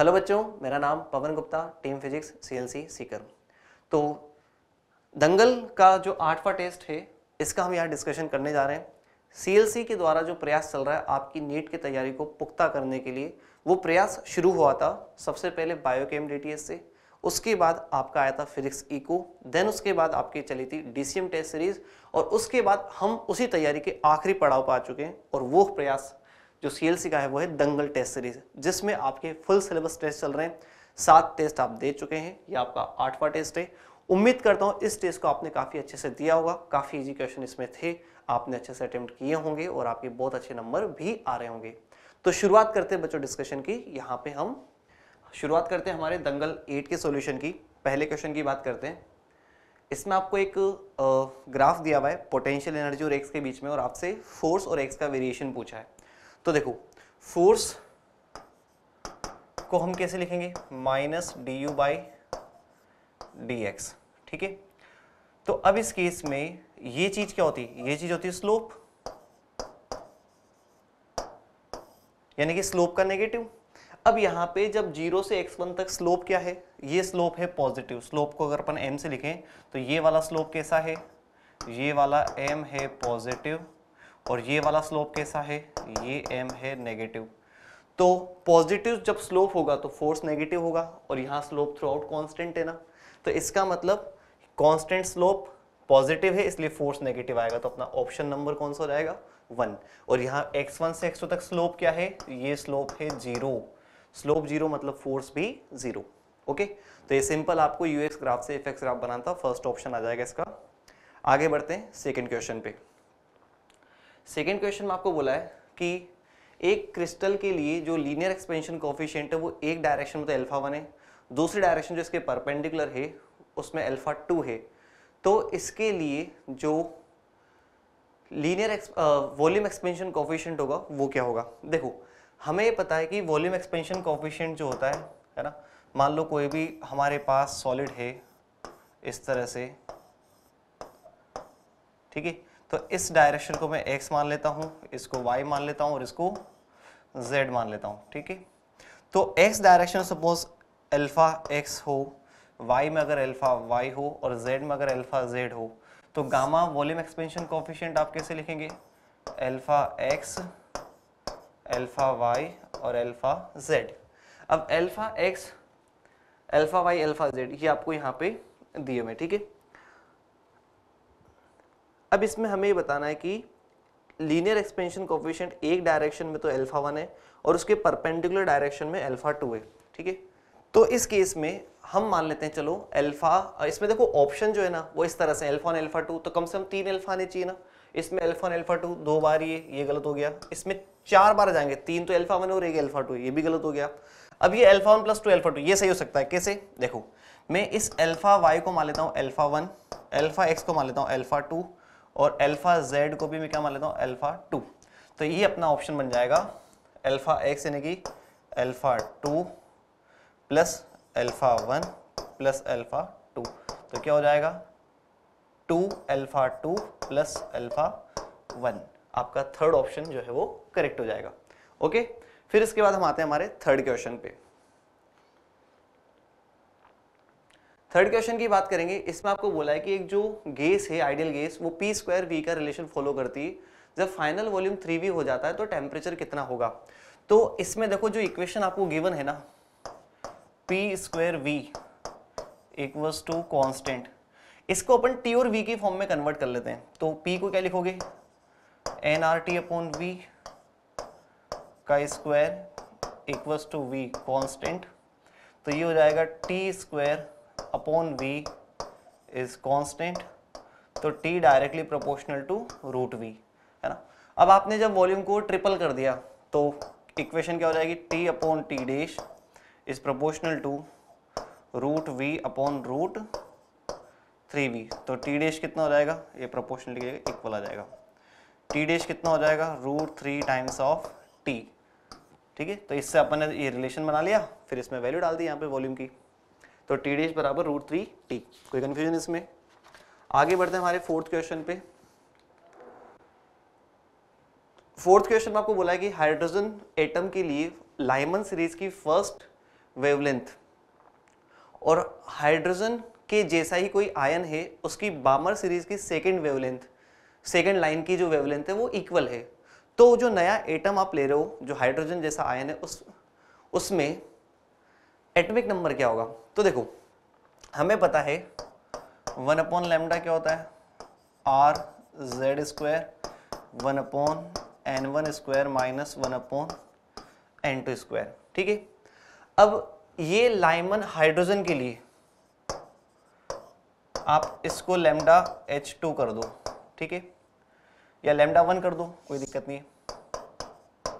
Hello बच्चों मेरा नाम Pavan Gupta team physics CLC Sikar तो दंगल का जो आठवां टेस्ट है इसका हम यहाँ डिस्कशन करने जा रहे हैं सीएलसी के द्वारा जो प्रयास चल रहा है आपकी नीट की तैयारी को पुख्ता करने के लिए वो प्रयास शुरू हुआ था सबसे पहले बायोकेम डीटीएस से उसके बाद आपका आया था फिजिक्स इको देन उसके बाद आपकी चली थी डीसीएम टेस्ट सीरीज और उसके बाद हम उसी तैयारी के आखिरी पड़ाव पर आ चुके हैं और वो प्रयास जो सी का है वो है दंगल टेस्ट सीरीज जिसमें आपके फुल सिलेबस टेस्ट चल रहे हैं सात टेस्ट आप दे चुके हैं ये आपका आठवां टेस्ट है उम्मीद करता हूँ इस टेस्ट को आपने काफ़ी अच्छे से दिया होगा काफ़ी इजी क्वेश्चन इसमें थे आपने अच्छे से अटैम्प्ट किए होंगे और आपके बहुत अच्छे नंबर भी आ रहे होंगे तो शुरुआत करते हैं बच्चों डिस्कशन की यहाँ पे हम शुरुआत करते हैं हमारे दंगल एट के सॉल्यूशन की पहले क्वेश्चन की बात करते हैं इसमें आपको एक ग्राफ दिया हुआ है पोटेंशियल एनर्जी और एक्स के बीच में और आपसे फोर्स और एक्स का वेरिएशन पूछा है तो देखो फोर्स को हम कैसे लिखेंगे minus D U by D X ठीक है तो अब इस केस में ये चीज क्या होती है ये चीज होती है स्लोप यानी कि स्लोप का नेगेटिव अब यहां पे जब जीरो से एक्स वन तक स्लोप क्या है ये स्लोप है पॉजिटिव स्लोप को अगर अपन एम से लिखें तो ये वाला स्लोप कैसा है ये वाला एम है पॉजिटिव और ये वाला स्लोप कैसा है ये एम है नेगेटिव तो पॉजिटिव जब स्लोप होगा तो फोर्स नेगेटिव होगा और यहाँ स्लोप थ्रू आउट कॉन्स्टेंट है ना तो इसका मतलब कॉन्स्टेंट स्लोप पॉजिटिव है इसलिए फोर्स नेगेटिव आएगा तो अपना ऑप्शन नंबर कौन सा हो जाएगा वन और यहाँ एक्स वन से एक्स टू तक स्लोप क्या है ये स्लोप है जीरो स्लोप जीरो मतलब फोर्स भी जीरो ओके तो ये सिंपल आपको यूएक्स ग्राफ से एफ एक्स ग्राफ बनाना था फर्स्ट ऑप्शन आ जाएगा इसका आगे बढ़ते हैं सेकेंड क्वेश्चन पे सेकेंड क्वेश्चन में आपको बोला है कि एक क्रिस्टल के लिए जो लीनियर एक्सपेंशन कॉफिशियंट है वो एक डायरेक्शन में तो एल्फा वन है दूसरी डायरेक्शन जो इसके परपेंडिकुलर है उसमें एल्फा टू है तो इसके लिए जो लीनियर वॉल्यूम एक्सपेंशन कॉफिशियंट होगा वो क्या होगा देखो हमें ये पता है कि वॉल्यूम एक्सपेंशन कॉफिशियंट जो होता है है ना मान लो कोई भी हमारे पास सॉलिड है इस तरह से ठीक है तो इस डायरेक्शन को मैं एक्स मान लेता हूँ इसको वाई मान लेता हूँ और इसको जेड मान लेता हूँ ठीक है तो X direction suppose alpha X हो वाई में अगर अल्फ़ा वाई हो और जेड में अगर अल्फ़ा जेड हो तो गामा वॉल्यूम एक्सपेंशन कॉफिशेंट आप कैसे लिखेंगे अल्फ़ा एक्स अल्फ़ा वाई और अल्फ़ा जेड अब alpha X alpha Y alpha Z ये आपको यहाँ पे दिए हुए ठीक है अब इसमें हमें ये बताना है कि लीनियर एक्सपेंशन कोफिशियंट एक डायरेक्शन में तो एल्फा वन है और उसके परपेंडिकुलर डायरेक्शन में एल्फा टू है ठीक है तो इस केस में हम मान लेते हैं चलो अल्फा इसमें देखो ऑप्शन जो है ना वो इस तरह से एल्फा वन एल्फा टू तो कम से कम तीन अल्फा आने चाहिए ना इसमें एल्फा वन एल्फा टू दो बार ये ये गलत हो गया इसमें चार बार जाएंगे तीन तो एल्फा वन और एक अल्फा टू ये भी गलत हो गया अब ये alpha one plus two alpha two ये सही हो सकता है कैसे देखो मैं इस एल्फा वाई को मान लेता हूँ एल्फ़ा वन एल्फा एक्स को मान लेता हूँ एल्फा टू और एल्फ़ा जेड को भी मैं क्या मान लेता हूँ एल्फ़ा टू तो ये अपना ऑप्शन बन जाएगा एल्फ़ा एक्स यानी कि alpha two plus alpha one plus alpha two तो क्या हो जाएगा two alpha two plus alpha one आपका थर्ड ऑप्शन जो है वो करेक्ट हो जाएगा ओके फिर इसके बाद हम आते हैं हमारे थर्ड क्वेश्चन पे थर्ड क्वेश्चन की बात करेंगे इसमें आपको बोला है कि एक जो गेस है आइडियल गेस वो पी स्क्वायर वी का रिलेशन फॉलो करती है जब फाइनल वॉल्यूम थ्री वी हो जाता है तो टेम्परेचर कितना होगा तो इसमें देखो जो इक्वेशन आपको गिवन है ना P square V equals to constant इसको अपन टी और वी के फॉर्म में कन्वर्ट कर लेते हैं तो पी को क्या लिखोगे N R T upon V का square equals to V constant तो ये हो जाएगा T square upon V is constant तो T directly proportional to root V है ना अब आपने जब वॉल्यूम को ट्रिपल कर दिया तो इक्वेशन क्या हो जाएगी T upon T dash is proportional to root V upon root three V तो टी डेश कितना हो जाएगा ये प्रोपोर्शनल इक्वल आ जाएगा टी डेश कितना हो जाएगा root three times of T ठीक है तो इससे अपन ने ये रिलेशन बना लिया फिर इसमें वैल्यू डाल दी यहाँ पे वॉल्यूम की तो टी डी एच बराबर रूट थ्री टी कोई कंफ्यूजन इसमें आगे बढ़ते हैं हमारे फोर्थ क्वेश्चन पे फोर्थ क्वेश्चन में आपको बोला है कि हाइड्रोजन एटम के लिए लाइमन सीरीज की फर्स्ट वेवलेंथ और हाइड्रोजन के जैसा ही कोई आयन है उसकी बामर सीरीज की सेकेंड वेवलेंथ सेकेंड लाइन की जो वेवलेंथ है वो इक्वल है तो जो नया एटम आप ले रहे हो जो हाइड्रोजन जैसा आयन है उस उसमें एटमिक नंबर क्या होगा तो देखो हमें पता है वन अपॉन लेमडा क्या होता है R Z square one upon N one square minus one upon N two square ठीक है अब ये लाइमन हाइड्रोजन के लिए आप इसको लेमडा एच टू कर दो ठीक है या लेमडा वन कर दो कोई दिक्कत नहीं है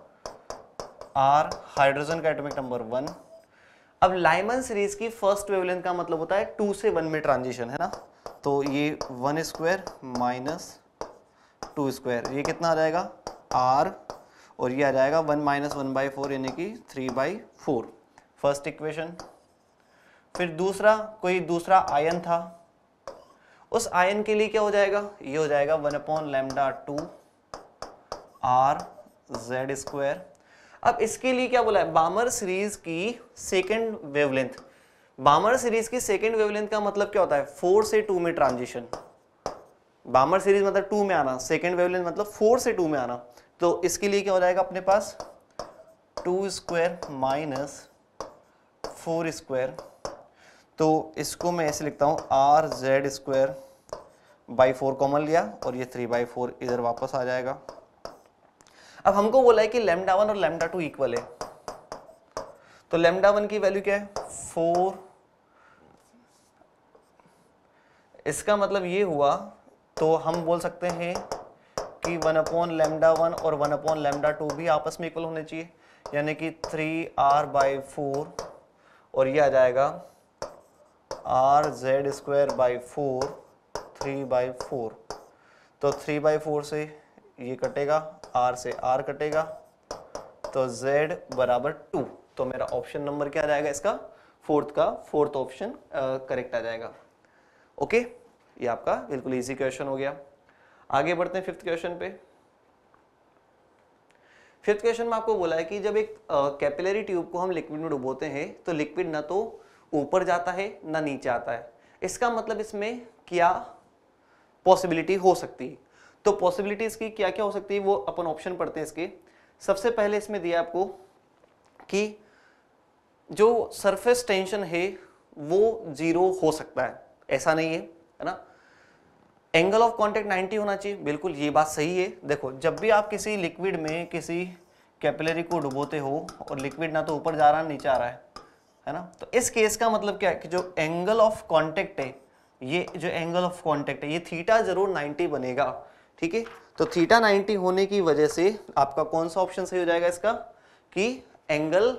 आर हाइड्रोजन का एटमिक नंबर वन अब लाइमन सीरीज की फर्स्ट वेवलेंथ का मतलब होता है टू से वन में ट्रांजिशन है ना तो ये one square minus two square ये कितना आ जाएगा आर और ये आ जाएगा one minus one by four यानी कि three by four first equation फिर दूसरा कोई दूसरा आयन था उस आयन के लिए क्या हो जाएगा ये हो जाएगा one upon lambda two R Z square अब इसके लिए क्या बोला है बामर सीरीज की सेकेंड वेवलेंथ बामर सीरीज की सेकेंड वेवलेंथ का मतलब क्या होता है फोर से टू में ट्रांजिशन बामर सीरीज मतलब टू में आना सेकेंड वेवलेंथ मतलब फोर से टू में आना तो इसके लिए क्या हो जाएगा अपने पास two square minus four square तो इसको मैं ऐसे लिखता हूँ are Z square by four common लिया और ये थ्री बाई फोर इधर वापस आ जाएगा अब हमको बोला है कि लेमडा वन और लेमडा टू इक्वल है तो लेमडा वन की वैल्यू क्या है फोर इसका मतलब ये हुआ तो हम बोल सकते हैं कि वन अपॉन लेमडा वन और वन अपॉन लेमडा टू भी आपस में इक्वल होने चाहिए यानी कि थ्री आर बाई फोर और ये आ जाएगा R Z square by four three by four तो थ्री बाई फोर से ये कटेगा आर से आर कटेगा तो z बराबर टू तो मेरा ऑप्शन नंबर क्या आ जाएगा इसका फोर्थ का फोर्थ ऑप्शन करेक्ट आ जाएगा ओके ये आपका बिल्कुल इजी क्वेश्चन हो गया आगे बढ़ते हैं फिफ्थ क्वेश्चन पे फिफ्थ क्वेश्चन में आपको बोला है कि जब एक कैपिलरी ट्यूब को हम लिक्विड में डुबोते हैं तो लिक्विड ना तो ऊपर जाता है ना नीचे आता है इसका मतलब इसमें क्या पॉसिबिलिटी हो सकती है तो पॉसिबिलिटीज की क्या क्या हो सकती है वो अपन ऑप्शन पढ़ते हैं इसके सबसे पहले इसमें दिया आपको कि जो सरफेस टेंशन है वो जीरो हो सकता है ऐसा नहीं है है ना एंगल ऑफ कांटेक्ट 90 होना चाहिए बिल्कुल ये बात सही है देखो जब भी आप किसी लिक्विड में किसी कैपिलरी को डुबोते हो और लिक्विड ना तो ऊपर जा रहा है नीचे आ रहा है है ना तो इस केस का मतलब क्या है कि जो एंगल ऑफ कांटेक्ट है ये जो एंगल ऑफ कांटेक्ट है ये थीटा जरूर 90 बनेगा ठीक है तो थीटा 90 होने की वजह से आपका कौन सा ऑप्शन सही हो जाएगा इसका कि एंगल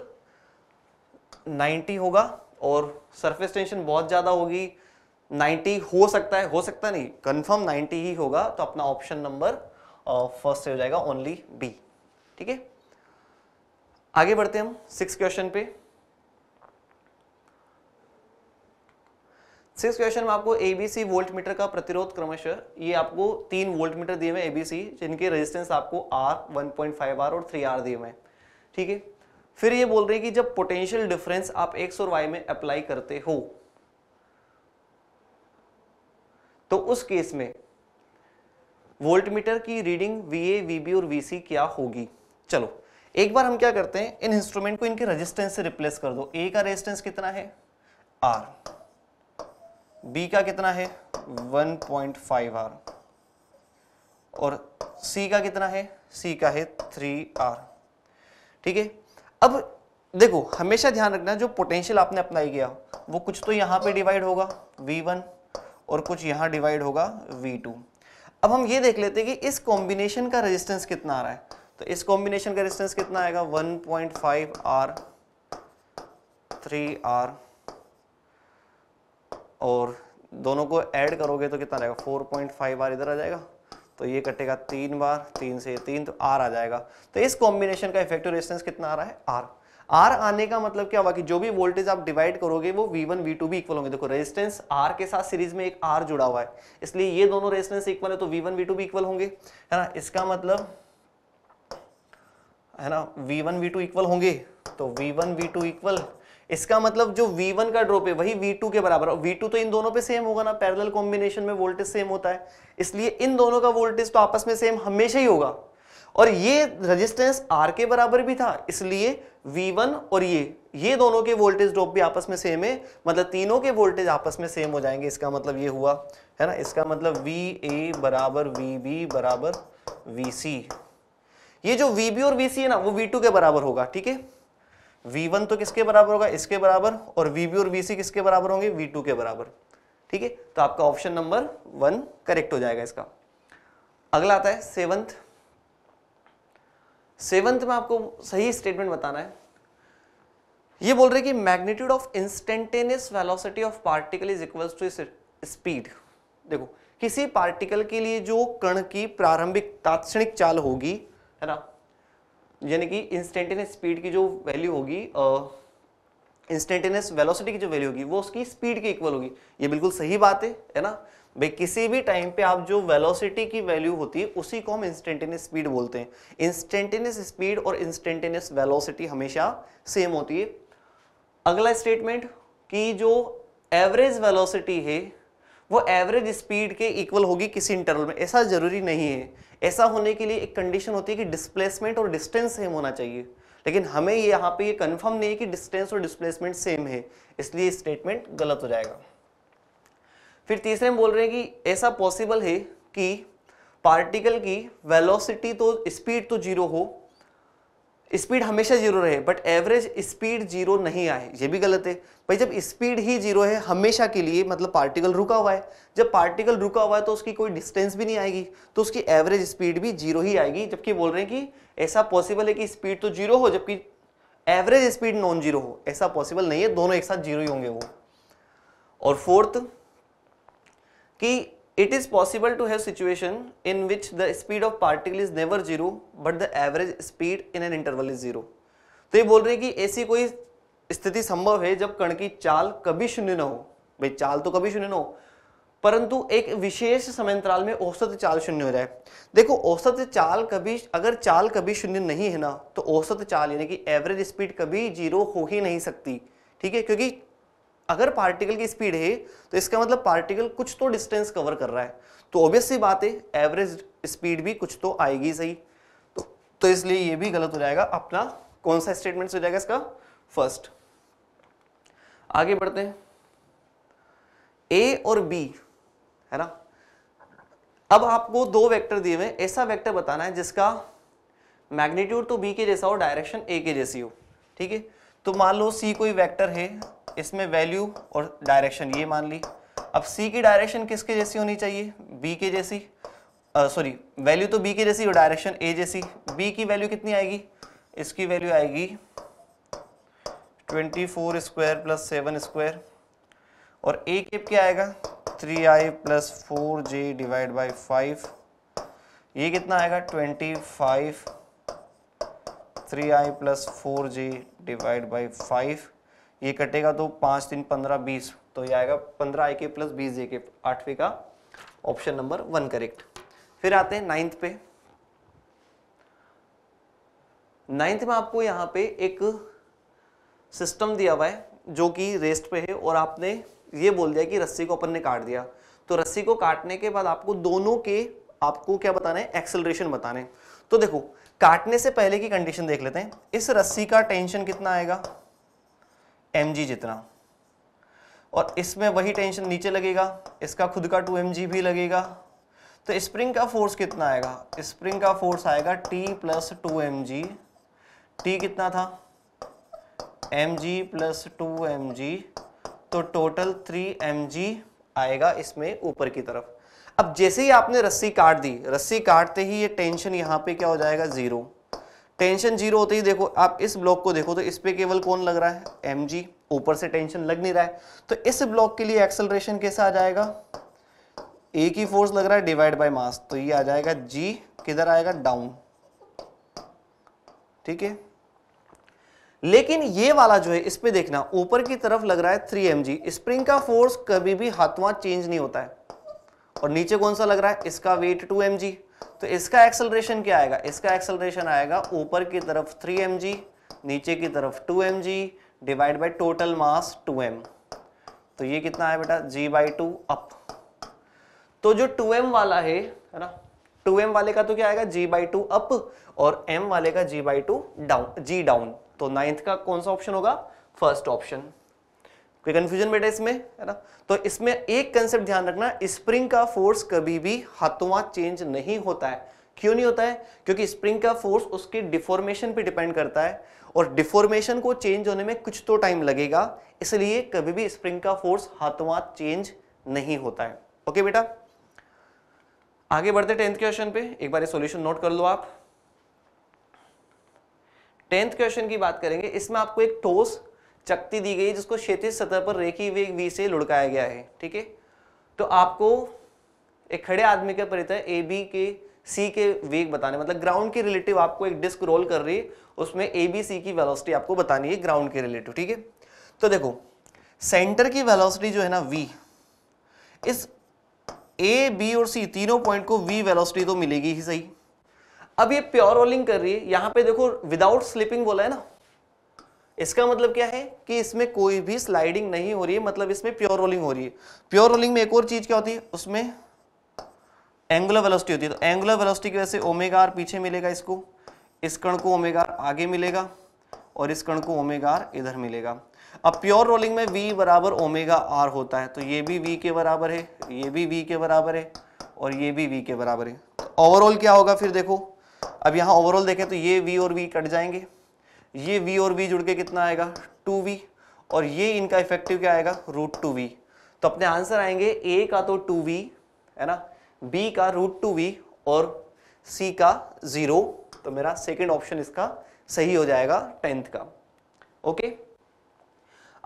90 होगा और सरफेस टेंशन बहुत ज़्यादा होगी 90 हो सकता है हो सकता नहीं कंफर्म 90 ही होगा तो अपना ऑप्शन नंबर फर्स्ट से हो जाएगा ओनली बी ठीक है आगे बढ़ते हम सिक्स क्वेश्चन पे सिक्स क्वेश्चन में आपको एबीसी वोल्ट मीटर का प्रतिरोध क्रमशः ये आपको तीन वोल्ट मीटर दिए हुए एबीसी जिनके रेजिस्टेंस आपको R one point five R और थ्री आर दिए हुए ठीक है फिर ये बोल रहे हैं कि जब पोटेंशियल डिफरेंस आप एक्स और वाई में अप्लाई करते हो तो उस केस में वोल्ट मीटर की reading V A V B और वी सी क्या होगी चलो एक बार हम क्या करते हैं इन इंस्ट्रूमेंट को इनके रेजिस्टेंस से रिप्लेस कर दो ए का रेजिस्टेंस कितना है आर बी का कितना है 1.5 आर और सी का कितना है सी का है 3R आर ठीक है अब देखो हमेशा ध्यान रखना जो पोटेंशियल आपने अप्लाई किया वो कुछ तो यहां पे डिवाइड होगा V1 और कुछ यहां डिवाइड होगा V2 अब हम ये देख लेते हैं कि इस कॉम्बिनेशन का रेजिस्टेंस कितना आ रहा है तो इस कॉम्बिनेशन का रेजिस्टेंस कितना आएगा 1.5 आर 3 आर और दोनों को ऐड करोगे तो कितना रहेगा फोर पॉइंट फाइव बार इधर आ जाएगा तो ये कटेगा तीन बार तीन से तीन तो आर आ जाएगा तो इस कॉम्बिनेशन का इफेक्टिव रेजिस्टेंस कितना आ रहा है आर आर आने का मतलब क्या हुआ कि जो भी वोल्टेज आप डिवाइड करोगे वो वी वन वी टू भी इक्वल होंगे देखो रेजिस्टेंस आर के साथ सीरीज में एक आर जुड़ा हुआ है इसलिए ये दोनों रेजिस्टेंस इक्वल है तो वी वन वी टू भी इक्वल होंगे है ना इसका मतलब है ना V one V two equal होंगे तो V one V two equal इसका मतलब जो V1 का ड्रॉप है वही V2 के बराबर V2 तो इन दोनों पे सेम होगा ना पैरेलल कॉम्बिनेशन में वोल्टेज सेम होता है इसलिए इन दोनों का वोल्टेज तो आपस में सेम हमेशा ही होगा और ये रेजिस्टेंस R के बराबर भी था इसलिए V1 और ये ये दोनों के वोल्टेज ड्रॉप भी आपस में सेम है मतलब तीनों के वोल्टेज आपस में सेम हो जाएंगे इसका मतलब ये हुआ है ना इसका मतलब वी ए बराबर वी बी बराबर वी सी ये जो वी बी और वी सी है ना वो वी टू के बराबर होगा ठीक है V1 तो किसके बराबर होगा इसके बराबर और VB और VC किसके बराबर होंगे V2 के बराबर ठीक है तो आपका ऑप्शन नंबर वन करेक्ट हो जाएगा इसका अगला आता है सेवंथ सेवंथ में आपको सही स्टेटमेंट बताना है ये बोल रहे कि magnitude of instantaneous velocity of particle is equals to speed देखो किसी पार्टिकल के लिए जो कण की प्रारंभिक तात्क्षणिक चाल होगी है ना यानी कि इंस्टेंटेनियस स्पीड की जो वैल्यू होगी इंस्टेंटेनियस वेलोसिटी की जो वैल्यू होगी वो उसकी स्पीड के इक्वल होगी ये बिल्कुल सही बात है है ना भाई किसी भी टाइम पे आप जो वेलोसिटी की वैल्यू होती है उसी को हम इंस्टेंटेनियस स्पीड बोलते हैं इंस्टेंटेनियस स्पीड और इंस्टेंटेनियस वेलोसिटी हमेशा सेम होती है अगला स्टेटमेंट कि जो एवरेज वेलोसिटी है वो एवरेज स्पीड के इक्वल होगी किसी इंटरवल में ऐसा जरूरी नहीं है ऐसा होने के लिए एक कंडीशन होती है कि डिस्प्लेसमेंट और डिस्टेंस सेम होना चाहिए लेकिन हमें यहाँ पे ये कंफर्म नहीं है कि डिस्टेंस और डिस्प्लेसमेंट सेम है इसलिए स्टेटमेंट गलत हो जाएगा फिर तीसरे में बोल रहे हैं कि ऐसा पॉसिबल है कि पार्टिकल की वेलोसिटी तो स्पीड तो जीरो हो स्पीड हमेशा जीरो रहे बट एवरेज स्पीड जीरो नहीं आए ये भी गलत है भाई जब स्पीड ही जीरो है हमेशा के लिए मतलब पार्टिकल रुका हुआ है जब पार्टिकल रुका हुआ है तो उसकी कोई डिस्टेंस भी नहीं आएगी तो उसकी एवरेज स्पीड भी जीरो ही आएगी जबकि बोल रहे हैं कि ऐसा पॉसिबल है कि स्पीड तो जीरो हो जबकि एवरेज स्पीड नॉन जीरो हो ऐसा पॉसिबल नहीं है दोनों एक साथ जीरो ही होंगे वो और फोर्थ कि It is possible to have situation in which the speed of particle is never zero but the average speed in an interval is zero. तो ये बोल रहे हैं कि ऐसी कोई स्थिति संभव है जब कण की चाल कभी शून्य न हो भाई चाल तो कभी शून्य न हो परंतु एक विशेष समयांतराल में औसत चाल शून्य हो जाए देखो औसत चाल कभी अगर चाल कभी शून्य नहीं है ना तो औसत चाल यानी कि एवरेज स्पीड कभी जीरो हो ही नहीं सकती ठीक है क्योंकि अगर पार्टिकल की स्पीड है तो इसका मतलब पार्टिकल कुछ तो डिस्टेंस कवर कर रहा है तो ऑब्वियसली बात है एवरेज स्पीड भी कुछ तो आएगी सही तो, तो इसलिए ये भी गलत हो जाएगा अपना कौन सा स्टेटमेंट हो जाएगा इसका फर्स्ट आगे बढ़ते हैं ए और बी है ना अब आपको दो वेक्टर दिए हुए ऐसा वेक्टर बताना है जिसका मैग्नीट्यूड तो बी के जैसा हो डायरेक्शन ए के जैसी हो ठीक है तो मान लो सी कोई वैक्टर है इसमें वैल्यू और डायरेक्शन ये मान ली अब सी की डायरेक्शन किसके जैसी होनी चाहिए बी के जैसी सॉरी वैल्यू तो बी के जैसी और डायरेक्शन ए जैसी बी की वैल्यू कितनी आएगी इसकी वैल्यू आएगी twenty four square plus seven square और ए के क्या आएगा three I plus four J divide by five ये कितना आएगा twenty five three I plus four J divide by five ये कटेगा तो पाँच तीन पंद्रह बीस तो ये आएगा पंद्रह आई के प्लस बीस जे के आठवें का ऑप्शन नंबर वन करेक्ट फिर आते हैं नाइन्थ पे नाइन्थ में आपको यहाँ पे एक सिस्टम दिया हुआ है जो कि रेस्ट पे है और आपने ये बोल दिया कि रस्सी को अपन ने काट दिया तो रस्सी को काटने के बाद आपको दोनों के आपको क्या बताना है एक्सेलरेशन बताने तो देखो काटने से पहले की कंडीशन देख लेते हैं इस रस्सी का टेंशन कितना आएगा एम जितना और इसमें वही टेंशन नीचे लगेगा इसका खुद का टू एम भी लगेगा तो स्प्रिंग का फोर्स कितना आएगा स्प्रिंग का फोर्स आएगा T plus two M G T कितना था M G plus two M G तो टोटल थ्री एम जी आएगा इसमें ऊपर की तरफ अब जैसे ही आपने रस्सी काट दी रस्सी काटते ही ये टेंशन यहाँ पे क्या हो जाएगा जीरो टेंशन जीरो होते ही देखो आप इस ब्लॉक को देखो तो इस पे केवल कौन लग रहा है एम ऊपर से टेंशन लग नहीं रहा है तो इस ब्लॉक के लिए एक्सेलरेशन कैसा आ जाएगा ए की फोर्स लग रहा है डिवाइड बाय मास तो ये आ जाएगा जी किधर आएगा डाउन ठीक है लेकिन ये वाला जो है इस पे देखना ऊपर की तरफ लग रहा है थ्री एम स्प्रिंग का फोर्स कभी भी हाथवा चेंज नहीं होता है और नीचे कौन सा लग रहा है इसका वेट टू एम तो इसका एक्सलरेशन क्या आएगा इसका एक्सलरेशन आएगा ऊपर की तरफ थ्री एम नीचे की तरफ two M divide by total mass two M तो ये कितना है बेटा जी बाई टू अप तो जो टू एम वाला है है ना टू एम वाले का तो क्या आएगा जी बाई टू अप और एम वाले का G by two down G down तो नाइन्थ का कौन सा ऑप्शन होगा फर्स्ट ऑप्शन कोई कंफ्यूजन बेटा इसमें है ना तो इसमें एक कंसेप्ट ध्यान रखना स्प्रिंग का फोर्स कभी भी हाथों चेंज नहीं होता है क्यों नहीं होता है क्योंकि स्प्रिंग का फोर्स उसके डिफॉर्मेशन पे डिपेंड करता है और डिफॉर्मेशन को चेंज होने में कुछ तो टाइम लगेगा इसलिए कभी भी स्प्रिंग का फोर्स हाथों चेंज नहीं होता है ओके बेटा आगे बढ़ते टेंथ क्वेश्चन पे एक बार ये सॉल्यूशन नोट कर लो आप टेंथ क्वेश्चन की बात करेंगे इसमें आपको एक ठोस चकती दी गई जिसको क्षेत्रीय सतह पर रेखी वेग वी से लुढ़काया गया है ठीक है तो आपको एक खड़े आदमी का है ए बी के सी के वेग बताने मतलब ग्राउंड के रिलेटिव आपको एक डिस्क रोल कर रही है उसमें ए बी सी की वेलोसिटी आपको बतानी है ग्राउंड के रिलेटिव ठीक है तो देखो सेंटर की वेलोसिटी जो है ना वी इस ए बी और सी तीनों पॉइंट को वी वेलोसिटी तो मिलेगी ही सही अब ये प्योर रोलिंग कर रही है यहां पे देखो विदाउट स्लिपिंग बोला है ना इसका मतलब क्या है कि इसमें कोई भी स्लाइडिंग नहीं हो रही है मतलब इसमें प्योर रोलिंग हो रही है प्योर रोलिंग में एक और चीज़ क्या होती है उसमें एंगुलर वेलोसिटी होती है तो एंगुलर वेलोसिटी की वजह से ओमेगा आर पीछे मिलेगा इसको इस कण को ओमेगा आर आगे मिलेगा और इस कण को ओमेगा आर इधर मिलेगा अब प्योर रोलिंग में वी बराबर ओमेगा आर होता है तो ये भी वी के बराबर है ये भी वी के बराबर है और ये भी वी के बराबर है ओवरऑल तो क्या होगा फिर देखो अब यहाँ ओवरऑल देखें तो ये वी और वी कट जाएंगे ये v और v जुड़ के कितना आएगा 2v और ये इनका इफेक्टिव क्या आएगा रूट टू वी तो अपने आंसर आएंगे ए का तो टू वी है ना बी का रूट टू वी और सी का ज़ीरो तो मेरा सेकेंड ऑप्शन इसका सही हो जाएगा टेंथ का ओके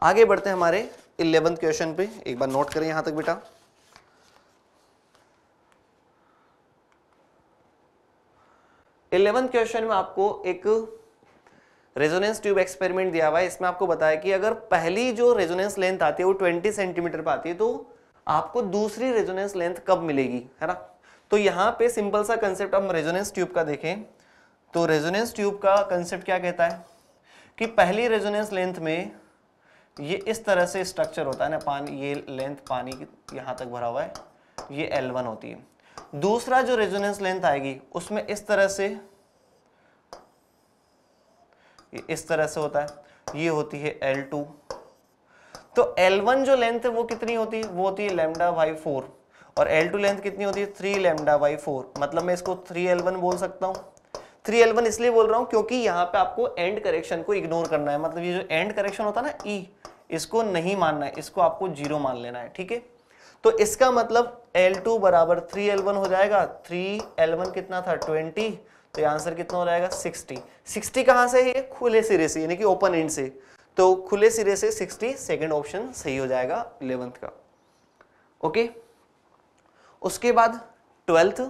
आगे बढ़ते हैं हमारे इलेवेंथ क्वेश्चन पे एक बार नोट करें यहां तक बेटा इलेवेंथ क्वेश्चन में आपको एक रेजोनेंस ट्यूब एक्सपेरिमेंट दिया हुआ है इसमें आपको बताया कि अगर पहली जो रेजोनेंस लेंथ आती है वो ट्वेंटी सेंटीमीटर पर आती है तो आपको दूसरी रेजोनेंस लेंथ कब मिलेगी है ना तो यहाँ पे सिंपल सा कंसेप्ट हम रेजोनेंस ट्यूब का देखें तो रेजोनेंस ट्यूब का कंसेप्ट क्या कहता है कि पहली रेजोनेंस लेंथ में ये इस तरह से स्ट्रक्चर होता है ना पानी ये लेंथ पानी यहाँ तक भरा हुआ है ये L1 होती है दूसरा जो रेजोनेंस लेंथ आएगी उसमें इस तरह से इस तरह से होता है ये होती है एल टू तो एल वन जो लेंथ है वो कितनी होती है वो होती है लेमडा बाई फोर और एल टू लेंथ कितनी होती है थ्री लेमडा बाई फोर मतलब मैं इसको थ्री एल वन बोल सकता हूँ थ्री एल वन इसलिए बोल रहा हूँ क्योंकि यहाँ पे आपको एंड करेक्शन को इग्नोर करना है मतलब ये जो एंड करेक्शन होता है ना ई e, इसको नहीं मानना है इसको आपको जीरो मान लेना है ठीक है तो इसका मतलब L2 बराबर थ्री एल वन हो जाएगा थ्री एल वन कितना था ट्वेंटी तो ये आंसर कितना हो जाएगा 60 60 कहाँ से है खुले सिरे से यानी कि ओपन एंड से तो खुले सिरे से 60 सेकंड ऑप्शन सही हो जाएगा इलेवंथ का ओके उसके बाद ट्वेल्थ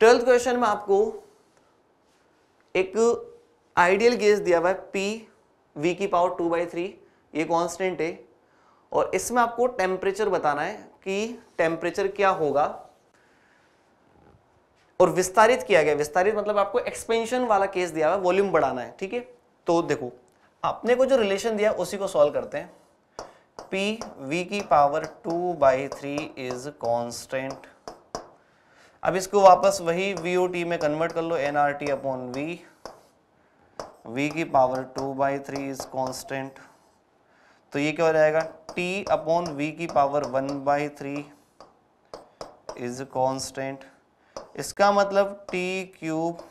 ट्वेल्थ क्वेश्चन में आपको एक आइडियल गेस दिया हुआ है पी वी की पावर टू बाई थ्री ये कांस्टेंट है और इसमें आपको टेम्परेचर बताना है कि टेम्परेचर क्या होगा और विस्तारित किया गया विस्तारित मतलब आपको एक्सपेंशन वाला केस दिया हुआ वॉल्यूम बढ़ाना है ठीक है तो देखो आपने को जो रिलेशन दिया उसी को सॉल्व करते हैं पी वी की power two by three is constant अब इसको वापस वही वी ओ टी में कन्वर्ट कर लो N R T upon V V की power two by three is constant तो ये क्या हो जाएगा टी अपॉन वी की power one by three is constant इसका मतलब T cube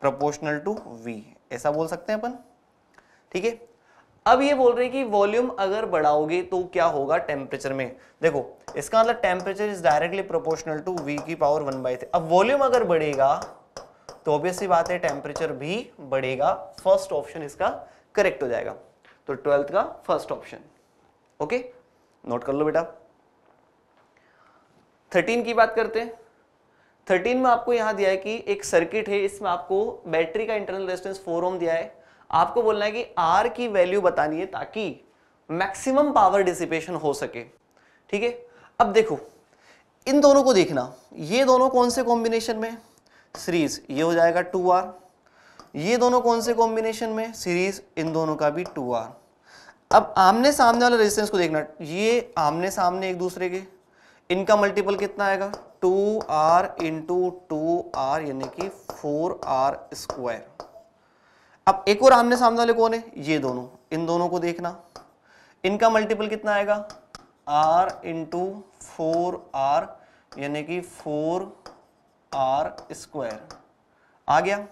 proportional to V ऐसा बोल सकते हैं अपन ठीक है अब ये बोल रहे हैं कि वॉल्यूम अगर बढ़ाओगे तो क्या होगा टेम्परेचर में देखो इसका मतलब temperature is directly proportional to V की पावर वन बाई थ्री अब वॉल्यूम अगर बढ़ेगा तो ऑब्वियसली बात है टेम्परेचर भी बढ़ेगा फर्स्ट ऑप्शन इसका करेक्ट हो जाएगा तो ट्वेल्थ का फर्स्ट ऑप्शन ओके नोट कर लो बेटा थर्टीन की बात करते हैं थर्टीन में आपको यहां दिया है कि एक सर्किट है इसमें आपको बैटरी का इंटरनल रेजिस्टेंस 4 ओम दिया है आपको बोलना है कि आर की वैल्यू बतानी है ताकि मैक्सिमम पावर डिसिपेशन हो सके ठीक है अब देखो इन दोनों को देखना ये दोनों कौन से कॉम्बिनेशन में सीरीज ये हो जाएगा टू आर ये दोनों कौन से कॉम्बिनेशन में सीरीज इन दोनों का भी टू आर अब आमने सामने वाला रेजिस्टेंस को देखना ये आमने सामने एक दूसरे के इनका मल्टीपल कितना आएगा two R into two R यानी कि फोर आर स्क्वायर अब एक और आमने सामने वाले कौन है ये दोनों इन दोनों को देखना इनका मल्टीपल कितना आएगा आर इंटू फोर आर यानी कि फोर आर स्क्वायर आ गया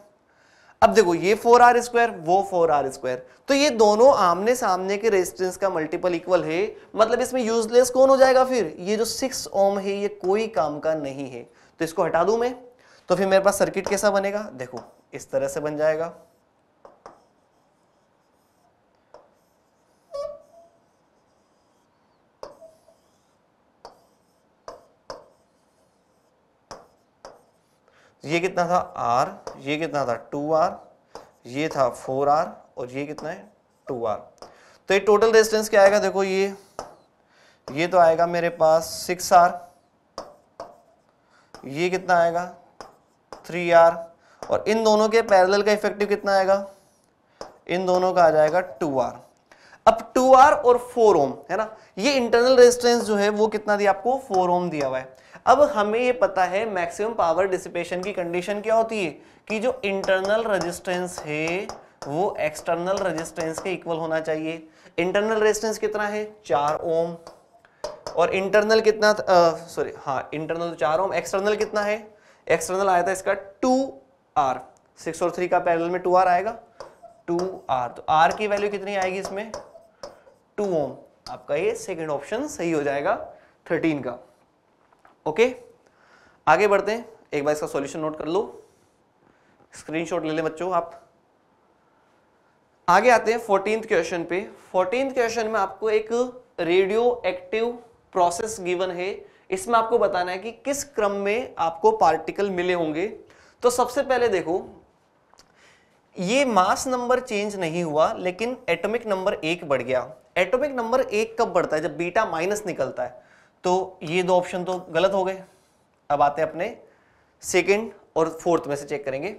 अब देखो ये फोर आर स्क्वायर वो फोर आर स्क्वायर तो ये दोनों आमने सामने के रेजिस्टेंस का मल्टीपल इक्वल है मतलब इसमें यूजलेस कौन हो जाएगा फिर ये जो सिक्स ओम है ये कोई काम का नहीं है तो इसको हटा दू मैं तो फिर मेरे पास सर्किट कैसा बनेगा देखो इस तरह से बन जाएगा ये कितना था आर ये कितना था टू आर ये था फोर आर और ये कितना है टू आर तो ये टोटल रेजिस्टेंस क्या आएगा देखो ये ये तो आएगा मेरे पास सिक्स आर ये कितना आएगा थ्री आर और इन दोनों के पैरेलल का इफेक्टिव कितना आएगा इन दोनों का आ जाएगा टू आर अब टू आर और फोर ओम है ना ये इंटरनल रेजिस्टेंस जो है वो कितना दिया आपको फोर ओम दिया हुआ है अब हमें ये पता है मैक्सिमम पावर डिसिपेशन की कंडीशन क्या होती है कि जो इंटरनल रजिस्टेंस है वो एक्सटर्नल रेजिस्टेंस के इक्वल होना चाहिए इंटरनल रेजिस्टेंस कितना है चार ओम और इंटरनल कितना सॉरी हाँ इंटरनल तो चार ओम एक्सटर्नल कितना है एक्सटर्नल आया था इसका टू आर सिक्स और थ्री का पैरेलल में टू आर आएगा टू आर तो आर की वैल्यू कितनी आएगी इसमें टू ओम आपका ये सेकेंड ऑप्शन सही हो जाएगा थर्टीन का ओके आगे बढ़ते हैं एक बार इसका सॉल्यूशन नोट कर लो स्क्रीनशॉट ले ले बच्चों आप आगे आते हैं फोर्टीन क्वेश्चन पे फोर्टीन क्वेश्चन में आपको एक रेडियो एक्टिव प्रोसेस गिवन है इसमें आपको बताना है कि किस क्रम में आपको पार्टिकल मिले होंगे तो सबसे पहले देखो ये मास नंबर चेंज नहीं हुआ लेकिन एटॉमिक नंबर एक बढ़ गया एटॉमिक नंबर एक कब बढ़ता है जब बीटा माइनस निकलता है तो ये दो ऑप्शन तो गलत हो गए अब आते हैं अपने सेकेंड और फोर्थ में से चेक करेंगे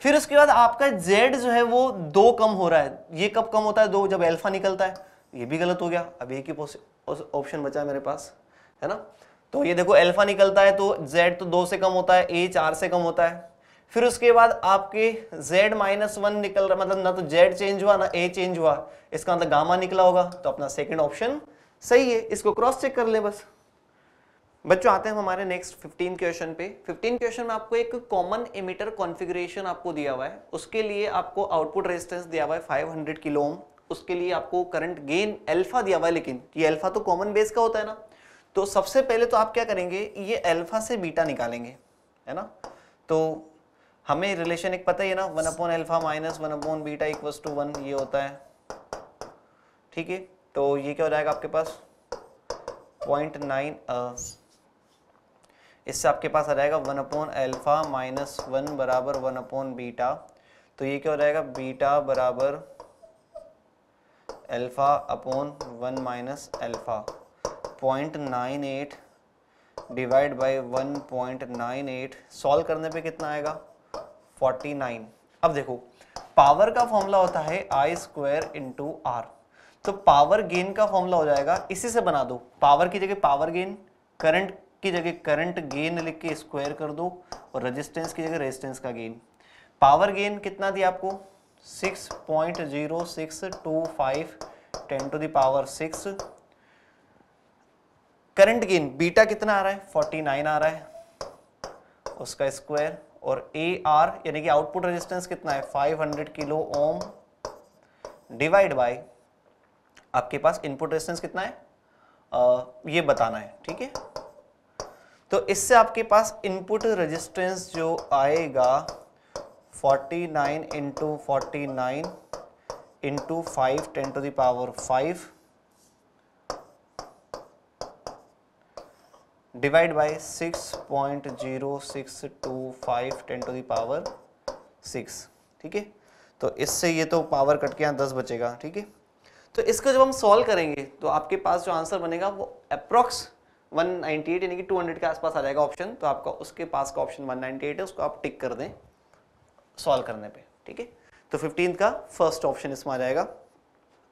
फिर उसके बाद आपका जेड जो है वो दो कम हो रहा है ये कब कम होता है दो जब एल्फा निकलता है ये भी गलत हो गया अब एक ही ऑप्शन बचा है मेरे पास है ना तो ये देखो एल्फा निकलता है तो जेड तो दो से कम होता है ए चार से कम होता है फिर उसके बाद आपके z माइनस वन निकल रहा मतलब ना तो z चेंज हुआ ना a चेंज हुआ इसका मतलब गामा निकला होगा तो अपना सेकंड ऑप्शन सही है इसको क्रॉस चेक कर ले बस बच्चों आते हैं हमारे नेक्स्ट 15 क्वेश्चन पे 15 क्वेश्चन में आपको एक कॉमन एमिटर कॉन्फ़िगरेशन आपको दिया हुआ है उसके लिए आपको आउटपुट रेजिस्टेंस दिया हुआ है 500 किलो उसके लिए आपको करंट गेन अल्फा दिया हुआ है लेकिन ये अल्फा तो कॉमन बेस का होता है ना तो सबसे पहले तो आप क्या करेंगे ये अल्फा से बीटा निकालेंगे है ना तो हमें रिलेशन एक पता ही है ना one upon alpha minus one upon beta equals to one ये होता है ठीक है तो ये क्या हो जाएगा आपके पास पॉइंट नाइन इससे आपके पास आ जाएगा one upon alpha minus one बराबर वन अपॉन बीटा तो ये क्या हो जाएगा बीटा बराबर alpha upon one minus alpha point nine eight divide by one point nine eight solve करने पे कितना आएगा फोर्टी नाइन अब देखो पावर का फॉर्मूला होता है आई स्क्वायर इंटू आर तो पावर गेन का फॉर्मूला हो जाएगा इसी से बना दो पावर की जगह पावर गेन करंट की जगह करंट गेन लिख के स्क्वायर कर दो और रेजिस्टेंस की जगह रेजिस्टेंस का गेन पावर गेन कितना दिया आपको 6.0625 six two two the power six current gain beta कितना आ रहा है फोर्टी नाइन आ रहा है उसका स्क्वायर और ए आर यानी कि आउटपुट रेजिस्टेंस कितना है 500 किलो ओम डिवाइड बाय आपके पास इनपुट रेजिस्टेंस कितना है आ, ये बताना है ठीक है तो इससे आपके पास इनपुट रेजिस्टेंस जो आएगा 49 nine into forty nine into five ten to the power five divide by 6.0625 ten to the power six ठीक है तो इससे ये तो पावर कट के यहाँ दस बचेगा ठीक है तो इसको जब हम सॉल्व करेंगे तो आपके पास जो आंसर बनेगा वो अप्रॉक्स 198 यानी कि 200 के आसपास आ जाएगा ऑप्शन तो आपका उसके पास का ऑप्शन 198 है उसको आप टिक कर दें सॉल्व करने पे ठीक है तो फिफ्टीन का फर्स्ट ऑप्शन इसमें आ जाएगा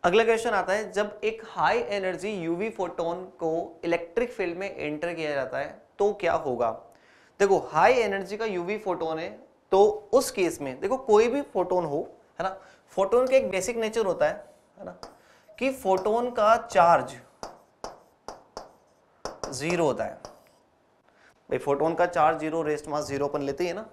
अगला क्वेश्चन आता है जब एक हाई एनर्जी यूवी फोटोन को इलेक्ट्रिक फील्ड में एंटर किया जाता है तो क्या होगा देखो हाई एनर्जी का यूवी फोटोन है तो उस केस में देखो कोई भी फोटोन हो है ना फोटोन का एक बेसिक नेचर होता है है ना कि फोटोन का चार्ज जीरो होता है भाई फोटोन का charge zero rest mass zero अपन लेते हैं ना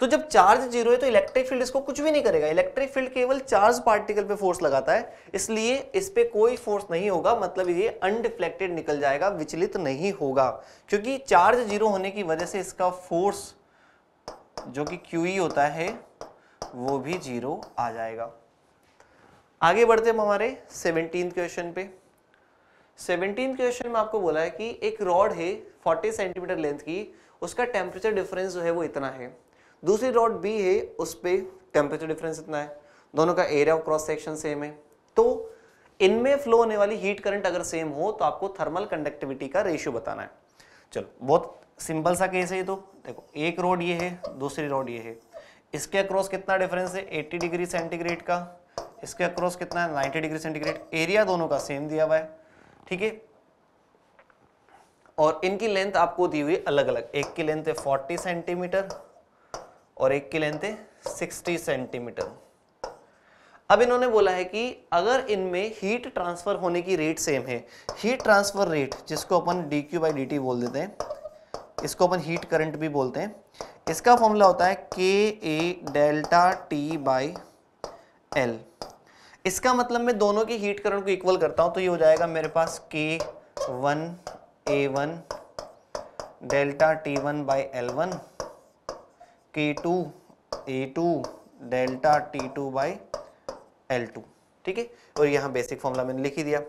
तो जब चार्ज जीरो है तो इलेक्ट्रिक फील्ड इसको कुछ भी नहीं करेगा इलेक्ट्रिक फील्ड केवल चार्ज पार्टिकल पे फोर्स लगाता है इसलिए इस पर कोई फोर्स नहीं होगा मतलब ये अनडिफ्लेक्टेड निकल जाएगा विचलित नहीं होगा क्योंकि चार्ज जीरो होने की वजह से इसका फोर्स जो कि क्यू e होता है वो भी जीरो आ जाएगा आगे बढ़ते हम हमारे सेवनटीन क्वेश्चन पे सेवनटीन क्वेश्चन में आपको बोला है कि एक रॉड है फोर्टी सेंटीमीटर लेंथ की उसका टेम्परेचर डिफरेंस जो है वो इतना है दूसरी रॉड बी है उस पर टेम्परेचर डिफरेंस इतना है दोनों का area of cross section same है तो इनमें फ्लो होने वाली हीट करंट अगर सेम हो तो आपको थर्मल कंडक्टिविटी का रेशियो बताना है चलो बहुत सिंपल सा केस है ये तो देखो एक रोड ये है दूसरी रोड ये है इसके अक्रॉस कितना डिफरेंस है 80 डिग्री सेंटीग्रेड का इसके अक्रॉस कितना है 90 डिग्री सेंटीग्रेड एरिया दोनों का सेम दिया हुआ है ठीक है और इनकी लेंथ आपको दी हुई अलग अलग एक की लेंथ है फोर्टी सेंटीमीटर और एक की लेंथ है सिक्सटी सेंटीमीटर अब इन्होंने बोला है कि अगर इनमें हीट ट्रांसफर होने की रेट सेम है हीट ट्रांसफर रेट जिसको अपन D Q by D T बोल देते हैं इसको अपन हीट करंट भी बोलते हैं इसका फॉर्मूला होता है K A delta T by L इसका मतलब मैं दोनों की हीट करंट को इक्वल करता हूं तो ये हो जाएगा मेरे पास K one A one delta T one by L one K two A two delta T two by L two ठीक है और यहाँ बेसिक फॉर्मूला मैंने लिख ही दिया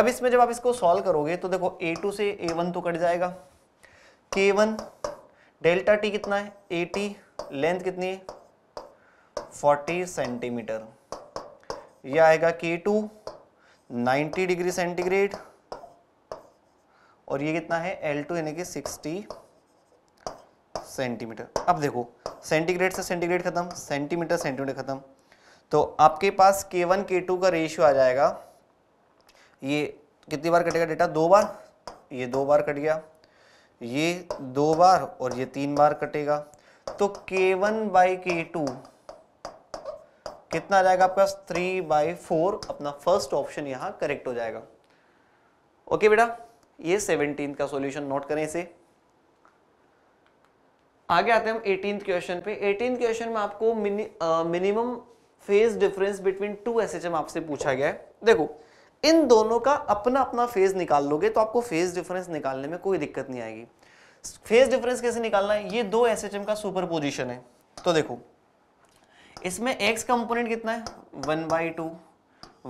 अब इसमें जब आप इसको सॉल्व करोगे तो देखो ए टू से ए वन तो कट जाएगा के वन डेल्टा टी कितना है ए टी लेंथ कितनी है फोर्टी सेंटीमीटर ये आएगा के टू डिग्री सेंटीग्रेड और ये कितना है एल टू यानी कि सिक्सटी सेंटीमीटर अब देखो सेंटीग्रेड से सेंटीग्रेड खत्म सेंटीमीटर सेंटीमीटर खत्म तो आपके पास के वन के टू का रेशियो आ जाएगा ये कितनी बार कटेगा डेटा दो बार ये दो बार कट गया ये दो बार और ये तीन बार कटेगा तो के वन बाई के टू कितना आ जाएगा आपके पास थ्री बाई फोर अपना फर्स्ट ऑप्शन यहाँ करेक्ट हो जाएगा ओके बेटा ये सेवनटीन का सॉल्यूशन नोट करें इसे आगे आते हैं हम एटीन क्वेश्चन पे एटीन क्वेश्चन में आपको minimum phase difference between two S आपसे पूछा गया है देखो इन दोनों का अपना अपना फेज निकाल लोगे तो आपको फेज डिफरेंस निकालने में कोई दिक्कत नहीं आएगी फेज डिफरेंस कैसे निकालना है ये दो एस का सुपर है तो देखो इसमें एक्स कंपोनेंट कितना है one by two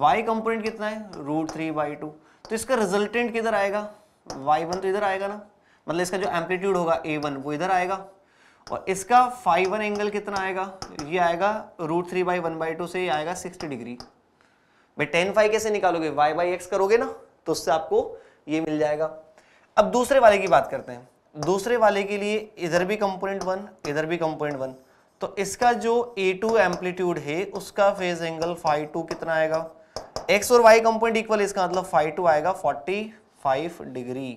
Y component कितना है रूट थ्री बाई टू तो इसका रिजल्टेंट किधर आएगा वाई वन तो इधर आएगा ना मतलब इसका जो एम्पलीट्यूड होगा ए वन वो इधर आएगा और इसका फाइव वन एंगल कितना आएगा ये आएगा root three by one by two से ये आएगा सिक्सटी डिग्री भाई टेन फाइव कैसे निकालोगे वाई बाई एक्स करोगे ना तो उससे आपको ये मिल जाएगा अब दूसरे वाले की बात करते हैं दूसरे वाले के लिए इधर भी कंपोनेंट वन इधर भी कंपोनेंट वन तो इसका जो ए टू एम्पलीट्यूड है उसका फेज एंगल फाइव टू कितना आएगा एक्स और वाई कंपोनेंट इक्वल इसका मतलब फाइव टू आएगा फोर्टी फाइव डिग्री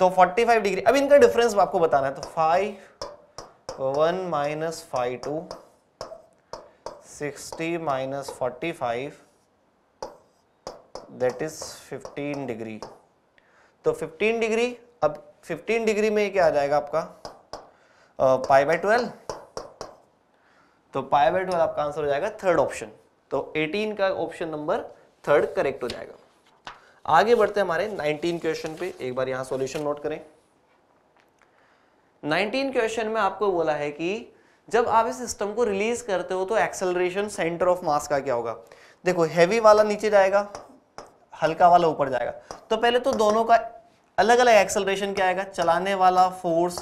तो फोर्टी फाइव डिग्री अब इनका डिफरेंस आपको बताना है तो phi one minus phi two sixty minus forty five that is fifteen degree तो 15 डिग्री अब 15 डिग्री में क्या आ जाएगा आपका पाई बाय ट्वेल्व तो पाई बाय ट्वेल्व आपका आंसर हो जाएगा थर्ड ऑप्शन तो 18 का ऑप्शन नंबर थर्ड करेक्ट हो जाएगा आगे बढ़ते हैं हमारे 19 क्वेश्चन पे एक बार यहां सॉल्यूशन नोट करें 19 क्वेश्चन में आपको बोला है कि जब आप इस सिस्टम को रिलीज करते हो तो एक्सेलरेशन सेंटर ऑफ मास का क्या होगा देखो हैवी वाला नीचे जाएगा हल्का वाला ऊपर जाएगा तो पहले तो दोनों का अलग अलग एक्सलेशन क्या आएगा चलाने वाला फोर्स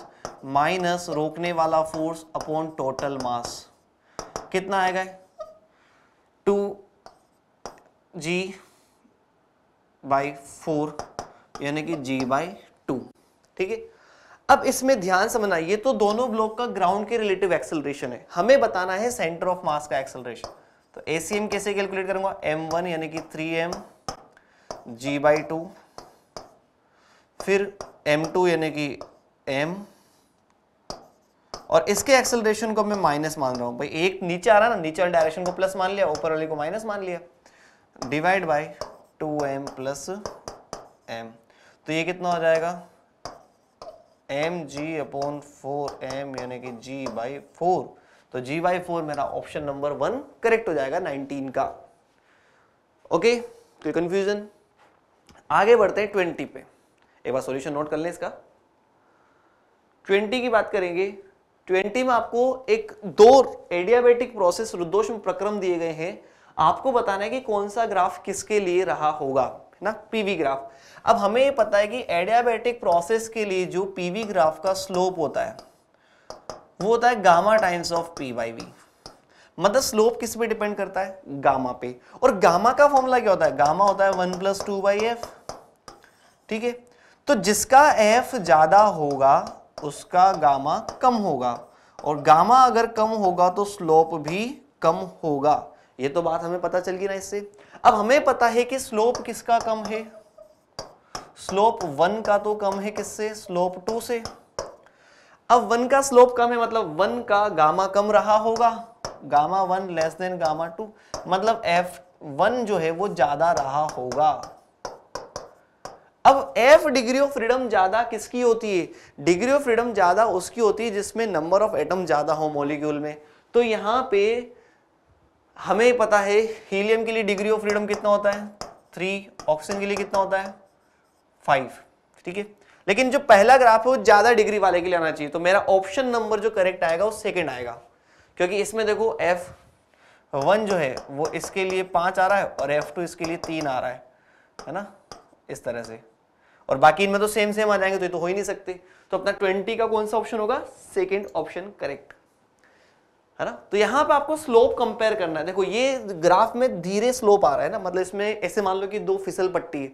माइनस रोकने वाला फोर्स अपॉन टोटल मास कितना आएगा टू जी बाई फोर यानी कि जी बाई टू ठीक है अब इसमें ध्यान समझना ये तो दोनों ब्लॉक का ग्राउंड के रिलेटिव एक्सेलरेशन है हमें बताना है सेंटर ऑफ मास का एक्सेलरेशन तो एसीएम कैसे कैलकुलेट करूंगा एम वन यानी कि three M G by two फिर m2 यानी कि m और इसके एक्सेलरेशन को मैं माइनस मान रहा हूं भाई एक नीचे आ रहा ना नीचे वाले डायरेक्शन को प्लस मान लिया ऊपर वाले को माइनस मान लिया divide by two M plus M तो ये कितना हो जाएगा M G upon four M यानी कि जी बाई फोर तो जी बाई फोर मेरा ऑप्शन नंबर वन करेक्ट हो जाएगा नाइनटीन का ओके कोई कंफ्यूजन आगे बढ़ते हैं ट्वेंटी पे एक बार सॉल्यूशन नोट कर लें इसका 20 की बात करेंगे 20 में आपको एक दो एडियाबेटिक प्रोसेस रुद्रोष प्रक्रम दिए गए हैं आपको बताना है कि कौन सा ग्राफ किसके लिए रहा होगा ना पीवी ग्राफ अब हमें ये पता है कि एडियाबेटिक प्रोसेस के लिए जो पीवी ग्राफ का स्लोप होता है वो होता है gamma times of P by V मतलब स्लोप किस पे डिपेंड करता है गामा पे और गामा का फॉर्मूला क्या होता है गामा होता है one plus two by F ठीक है तो जिसका एफ ज़्यादा होगा उसका गामा कम होगा और गामा अगर कम होगा तो स्लोप भी कम होगा ये तो बात हमें पता चल गई ना इससे अब हमें पता है कि स्लोप किसका कम है स्लोप वन का तो कम है किससे स्लोप टू से अब वन का स्लोप कम है मतलब वन का गामा कम रहा होगा gamma one less than gamma two मतलब एफ वन जो है वो ज्यादा रहा होगा अब एफ डिग्री ऑफ फ्रीडम ज्यादा किसकी होती है डिग्री ऑफ फ्रीडम ज्यादा उसकी होती है जिसमें नंबर ऑफ एटम ज्यादा हो मॉलिक्यूल में तो यहां पे हमें पता है हीलियम के लिए डिग्री ऑफ फ्रीडम कितना होता है थ्री ऑक्सीजन के लिए कितना होता है फाइव ठीक है लेकिन जो पहला ग्राफ है वो ज्यादा डिग्री वाले के लिए आना चाहिए तो मेरा ऑप्शन नंबर जो करेक्ट आएगा वो सेकेंड आएगा क्योंकि इसमें देखो एफ वन जो है वो इसके लिए पांच आ रहा है और एफ टू इसके लिए तीन आ रहा है है ना इस तरह से और बाकी इनमें तो सेम सेम आ जाएंगे तो ये तो हो ही नहीं सकते तो अपना ट्वेंटी का कौन सा ऑप्शन होगा सेकेंड ऑप्शन करेक्ट है ना तो यहाँ पे आपको स्लोप कंपेयर करना है देखो ये ग्राफ में धीरे स्लोप आ रहा है ना मतलब इसमें ऐसे मान लो कि दो फिसल पट्टी है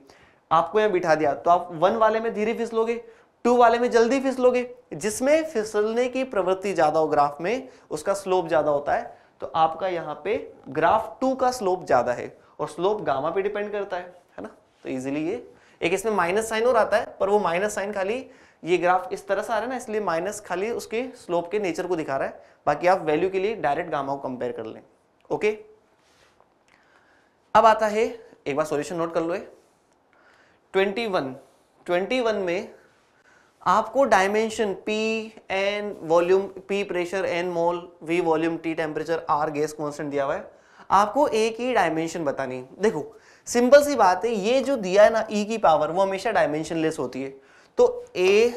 आपको यहाँ बिठा दिया तो आप वन वाले में धीरे फिसलोगे टू वाले में जल्दी फिसलोगे जिसमें फिसलने की प्रवृत्ति ज्यादा हो ग्राफ में उसका स्लोप ज्यादा होता है तो आपका यहाँ पे ग्राफ टू का स्लोप ज्यादा है और स्लोप गामा पे डिपेंड करता है है ना तो इजिली ये एक इसमें माइनस साइन और आता है पर वो माइनस साइन खाली ये ग्राफ इस तरह से आ रहा है ना इसलिए माइनस खाली उसके स्लोप के नेचर को दिखा रहा है बाकी आप वैल्यू के लिए डायरेक्ट गामा को कंपेयर कर लें ओके अब आता है एक बार सॉल्यूशन नोट कर लो ट्वेंटी वन ट्वेंटी वन में आपको dimension P N volume P pressure N mole V volume T temperature R gas constant दिया हुआ है आपको एक ही डायमेंशन बतानी देखो सिंपल सी बात है ये जो दिया है ना ई e की पावर वो हमेशा डायमेंशनलेस होती है तो ए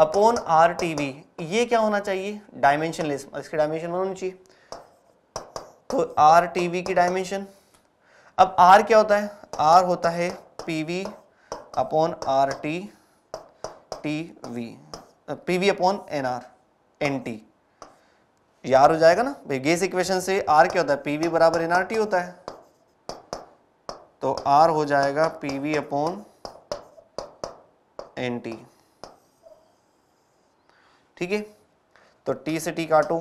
अपॉन आर टीवी ये क्या होना चाहिए डायमेंशनलेस इसके डायमेंशन वन होनी चाहिए तो आर टीवी की डायमेंशन अब आर क्या होता है आर होता है PV upon R T T V P upon N R N T यार हो जाएगा ना भाई गेस इक्वेशन से आर क्या होता है पीवी बराबर एन आर टी होता है तो आर हो जाएगा P V upon N T ठीक है तो टी से टी काटो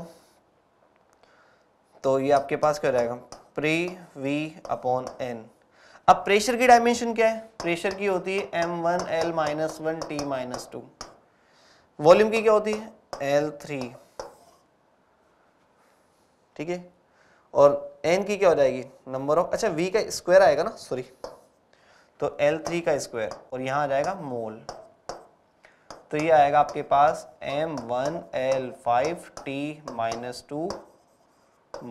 तो ये आपके पास क्या रहेगा प्री वी अपॉन एन अब प्रेशर की डायमेंशन क्या है प्रेशर की होती है M one L minus one T minus two volume की क्या होती है एल थ्री ठीक है और एन की क्या हो जाएगी नंबर ऑफ अच्छा वी का स्क्वायर आएगा ना सॉरी तो एल थ्री का स्क्वायर और यहाँ आ जाएगा मोल तो ये आएगा आपके पास M one L five T minus two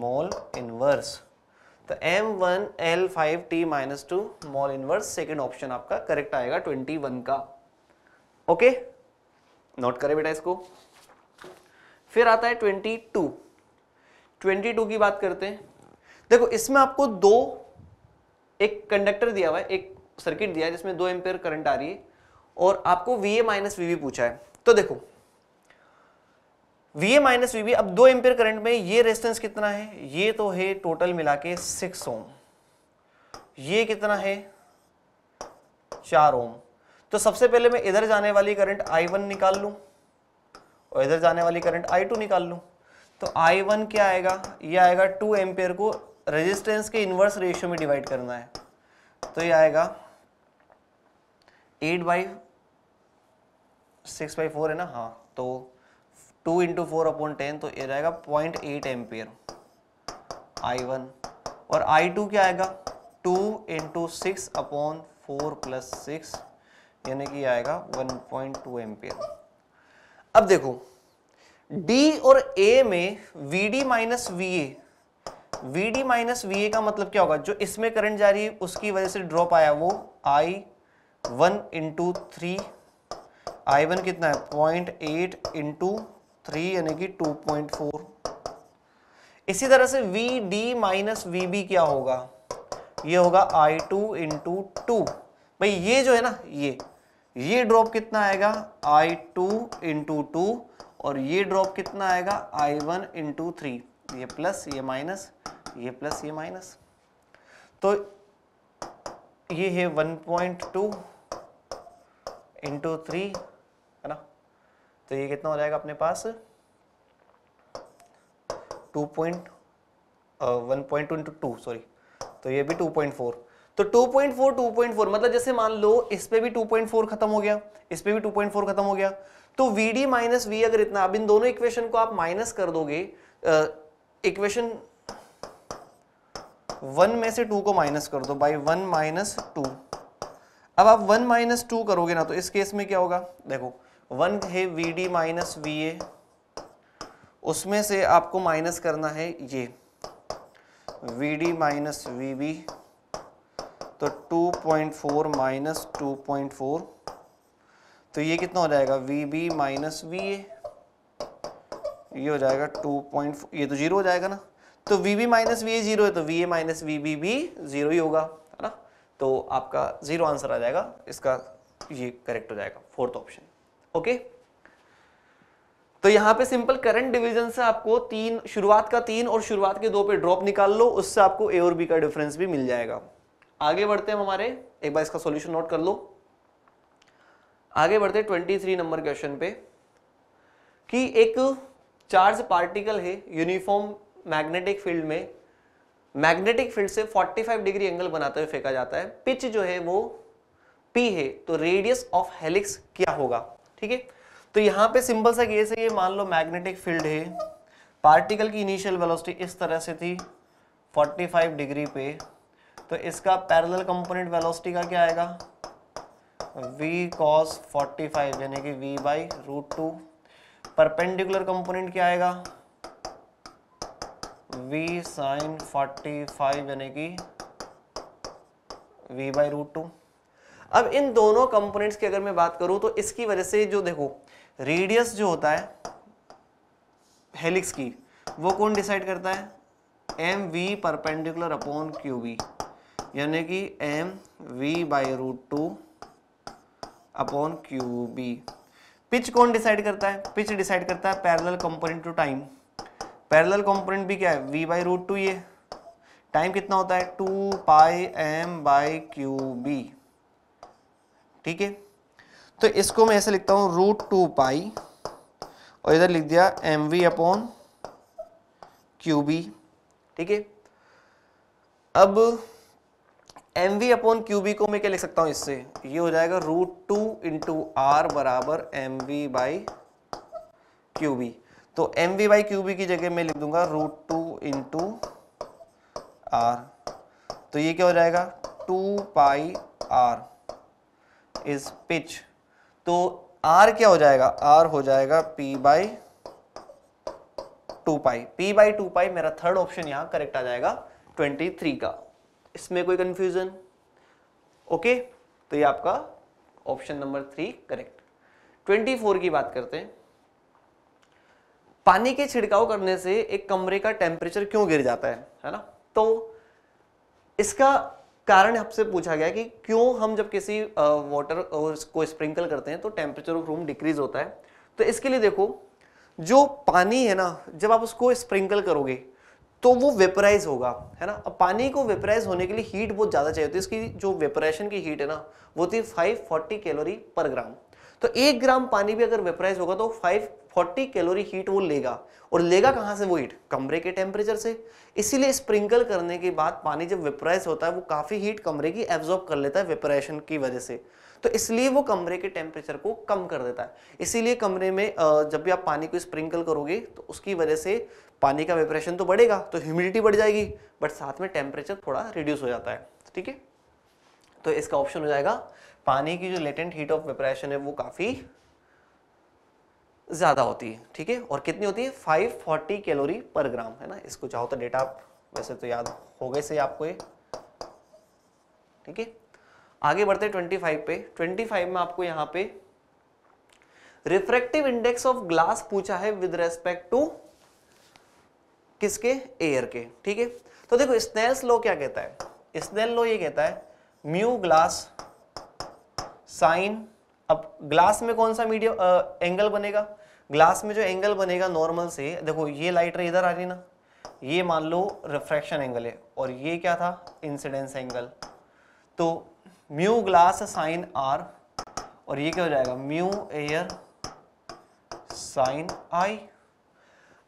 mole inverse तो M one L five T minus two mole inverse second option आपका करेक्ट आएगा ट्वेंटी वन का ओके नोट करें बेटा इसको फिर आता है ट्वेंटी टू ट्वेंटी टू की बात करते हैं देखो इसमें आपको दो एक कंडक्टर दिया हुआ है एक सर्किट दिया है जिसमें दो एम्पेयर करंट आ रही है और आपको वी ए माइनस वी पूछा है तो देखो वी ए माइनस वी अब दो एम्पेयर करंट में ये रेजिस्टेंस कितना है ये तो है टोटल मिला के सिक्स ओम ये कितना है चार ओम तो सबसे पहले मैं इधर जाने वाली करंट आई वन निकाल लूँ और इधर जाने वाली करंट आई टू निकाल लूँ तो आई वन क्या आएगा ये आएगा टू एम्पेयर को रेजिस्टेंस के इनवर्स रेशियो में डिवाइड करना है तो ये आएगा eight by six by four है ना हाँ तो two into four upon ten तो ये रहेगा point eight ampere I one और आई टू क्या आएगा two into six upon four plus six यानी कि आएगा वन पॉइंट टू एम्पियर अब देखो डी और ए में V D minus V A V D minus V A का मतलब क्या होगा जो इसमें करंट जा रही है उसकी वजह से ड्रॉप आया वो I one into three I one कितना है पॉइंट एट इंटू थ्री यानी कि टू पॉइंट फोर इसी तरह से V D minus V B क्या होगा ये होगा आई टू इंटू टू भाई ये जो है ना ये ये ड्रॉप कितना आएगा आई टू इंटू टू और ये ड्रॉप कितना आएगा आई वन इंटू थ्री ये प्लस ये माइनस ये प्लस ये माइनस तो ये है 1.2 पॉइंट टू इंटू थ्री है ना तो ये कितना हो जाएगा अपने पास two point one point two into two sorry तो ये भी 2.4 तो 2.4 2.4 मतलब जैसे मान लो इस पे भी 2.4 खत्म हो गया इस पे भी 2.4 खत्म हो गया तो वी डी माइनस वी अगर इतना अब इन दोनों इक्वेशन को आप माइनस कर दोगे uh, इक्वेशन वन में से टू को माइनस कर दो बाई वन माइनस टू अब आप वन माइनस टू करोगे ना तो इस केस में क्या होगा देखो वन है V D minus V A उसमें से आपको माइनस करना है ये V D minus V B तो two point four minus two point four तो ये कितना हो जाएगा V B minus V A ये हो जाएगा टू पॉइंट ये तो जीरो हो जाएगा ना तो V B minus V A zero है तो V A minus V B भी जीरो ही होगा है ना तो आपका जीरो आंसर आ जाएगा इसका ये करेक्ट हो जाएगा फोर्थ ऑप्शन ओके तो यहाँ पे सिंपल करंट डिवीजन से आपको तीन शुरुआत का तीन और शुरुआत के दो पे ड्रॉप निकाल लो उससे आपको ए और बी का डिफरेंस भी मिल जाएगा आगे बढ़ते हैं हमारे एक बार इसका सॉल्यूशन नोट कर लो आगे बढ़ते हैं 23 नंबर क्वेश्चन पे कि एक चार्ज पार्टिकल है यूनिफॉर्म मैग्नेटिक फील्ड में मैग्नेटिक फील्ड से 45 डिग्री एंगल बनाते हुए फेंका जाता है पिच जो है वो p है तो रेडियस ऑफ हेलिक्स क्या होगा ठीक है तो यहाँ पे सिंपल सा केस है ये मान लो मैग्नेटिक फील्ड है पार्टिकल की इनिशियल वेलोसिटी इस तरह से थी 45 डिग्री पे तो इसका पैरेलल कंपोनेंट वेलोसिटी का क्या आएगा v cos 45 यानी कि v by root two perpendicular component क्या आएगा v साइन 45 यानी कि v बाई रूट टू अब इन दोनों कंपोनेंट्स की अगर मैं बात करूं तो इसकी वजह से जो देखो रेडियस जो होता है हेलिक्स की वो कौन डिसाइड करता है M V perpendicular upon Q V यानी कि M V by root two upon Q B pitch कौन डिसाइड करता है पिच डिसाइड करता है parallel component to time parallel component भी क्या है वी बाई रूट टू ये टाइम कितना होता है two pi M by Q B ठीक है तो इसको मैं ऐसे लिखता हूँ रूट टू पाई और इधर लिख दिया M V upon Q B ठीक है अब M V upon Q B को मैं क्या लिख सकता हूँ इससे ये हो जाएगा रूट टू इंटू आर बराबर M V by Q B तो M V by Q B की जगह मैं लिख दूंगा रूट टू इंटू आर तो ये क्या हो जाएगा two pi R is pitch तो आर क्या हो जाएगा आर हो जाएगा P by two pi P by two pi मेरा थर्ड ऑप्शन यहाँ करेक्ट आ जाएगा ट्वेंटी थ्री का इसमें कोई कंफ्यूजन ओके तो ये आपका option number three correct twenty four की बात करते हैं पानी के छिड़काव करने से एक कमरे का टेम्परेचर क्यों गिर जाता है है ना तो इसका कारण आपसे पूछा गया कि क्यों हम जब किसी वाटर को स्प्रिंकल करते हैं तो टेम्परेचर ऑफ रूम डिक्रीज होता है तो इसके लिए देखो जो पानी है ना जब आप उसको स्प्रिंकल करोगे तो वो वेपराइज होगा है ना अब पानी को वेपराइज होने के लिए हीट बहुत ज़्यादा चाहिए होती है इसकी जो वेपराइशन की हीट है ना वो थी 540 कैलोरी पर ग्राम तो एक ग्राम पानी भी अगर वेपराइज होगा तो 540 कैलोरी हीट वो लेगा और लेगा कहाँ से वो हीट कमरे के टेम्परेचर से इसीलिए स्प्रिंकल करने के बाद पानी जब वेपराइज होता है वो काफ़ी हीट कमरे की एब्जॉर्ब कर लेता है वेपराइशन की वजह से तो इसलिए वो कमरे के टेम्परेचर को कम कर देता है इसीलिए कमरे में जब भी आप पानी को स्प्रिंकल करोगे तो उसकी वजह से पानी का वेपरेशन तो बढ़ेगा तो ह्यूमिडिटी बढ़ जाएगी बट साथ में टेम्परेचर थोड़ा रिड्यूस हो जाता है ठीक है तो इसका ऑप्शन हो जाएगा पानी की जो लेटेंट हीट ऑफ वेपरेशन है वो काफ़ी ज़्यादा होती है ठीक है और कितनी होती है 540 कैलोरी पर ग्राम है ना इसको चाहो तो डेटा आप वैसे तो याद हो गए से आपको ये ठीक है आगे बढ़ते ट्वेंटी फाइव पे ट्वेंटी फाइव में आपको यहां पे रिफ्रेक्टिव इंडेक्स ऑफ ग्लास पूछा है विद रेस्पेक्ट टू किसके एयर के ठीक है तो देखो स्नेल्स लो क्या कहता है स्नेल लो ये कहता है म्यू ग्लास साइन अब ग्लास में कौन सा मीडियम एंगल बनेगा ग्लास में जो एंगल बनेगा नॉर्मल से देखो ये लाइट रे इधर आ रही ना ये मान लो रिफ्रैक्शन एंगल है और ये क्या था इंसिडेंस एंगल तो म्यू ग्लास साइन आर और ये क्या हो जाएगा म्यू एयर साइन आई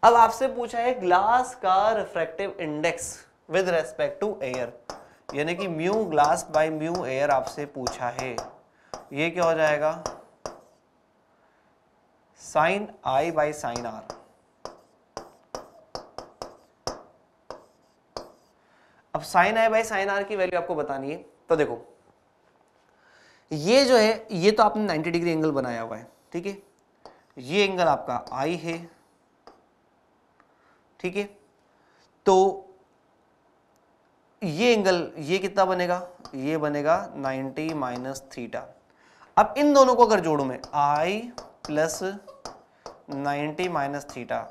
अब आपसे पूछा है ग्लास का refractive index with respect to air यानी कि mu glass by mu air आपसे पूछा है ये क्या हो जाएगा sine I by sine R अब sine I by sine R की वैल्यू आपको बतानी है तो देखो ये जो है ये तो आपने 90 डिग्री एंगल बनाया हुआ है ठीक है ये एंगल आपका आई है ठीक है तो ये एंगल ये कितना बनेगा ये बनेगा 90 माइनस थीटा अब इन दोनों को अगर जोड़ू मैं I plus ninety minus theta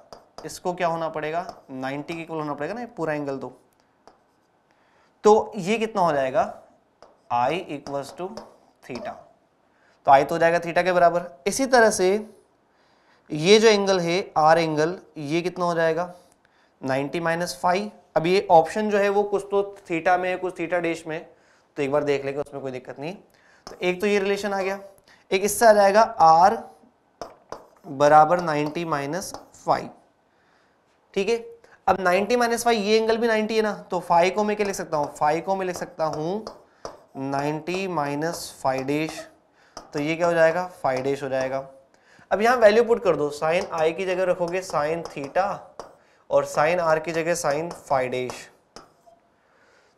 इसको क्या होना पड़ेगा 90 के इक्वल होना पड़ेगा ना पूरा एंगल तो तो ये कितना हो जाएगा आई इक्वल्स टू थीटा तो आई तो हो जाएगा थीटा के बराबर इसी तरह से ये जो एंगल है आर एंगल ये कितना हो जाएगा 90 माइनस फाइव अब ये ऑप्शन जो है वो कुछ तो थीटा में है कुछ थीटा डेश में तो एक बार देख लेंगे उसमें कोई दिक्कत नहीं तो एक तो ये रिलेशन आ गया एक इससे आ जाएगा आर बराबर 90 माइनस फाइव ठीक है अब 90 माइनस फाइव ये एंगल भी 90 है ना तो फाइव को मैं क्या लिख सकता हूँ फाइव को मैं लिख सकता हूँ नाइन्टी माइनस फाइडेश तो ये क्या हो जाएगा फाइडेश हो जाएगा अब यहाँ वैल्यू पुट कर दो साइन आई की जगह रखोगे साइन थीटा और साइन आर की जगह साइन फाइडेश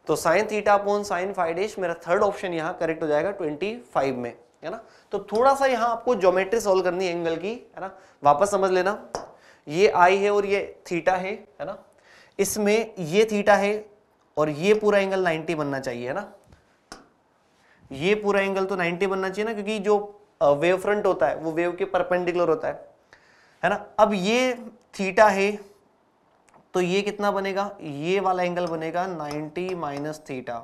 तो sine theta upon sine phi dash मेरा थर्ड ऑप्शन यहाँ करेक्ट हो जाएगा ट्वेंटी फाइव में है ना तो थोड़ा सा यहाँ आपको ज्योमेट्री सॉल्व करनी है एंगल की है ना वापस समझ लेना ये आई है और ये थीटा है है ना इसमें ये थीटा है और ये पूरा एंगल 90 बनना चाहिए है ना ये पूरा एंगल तो 90 बनना चाहिए ना क्योंकि जो वेव फ्रंट होता है वो वेव के परपेंडिकुलर होता है है ना अब ये थीटा है तो ये कितना बनेगा ये वाला एंगल बनेगा 90 माइनस थीटा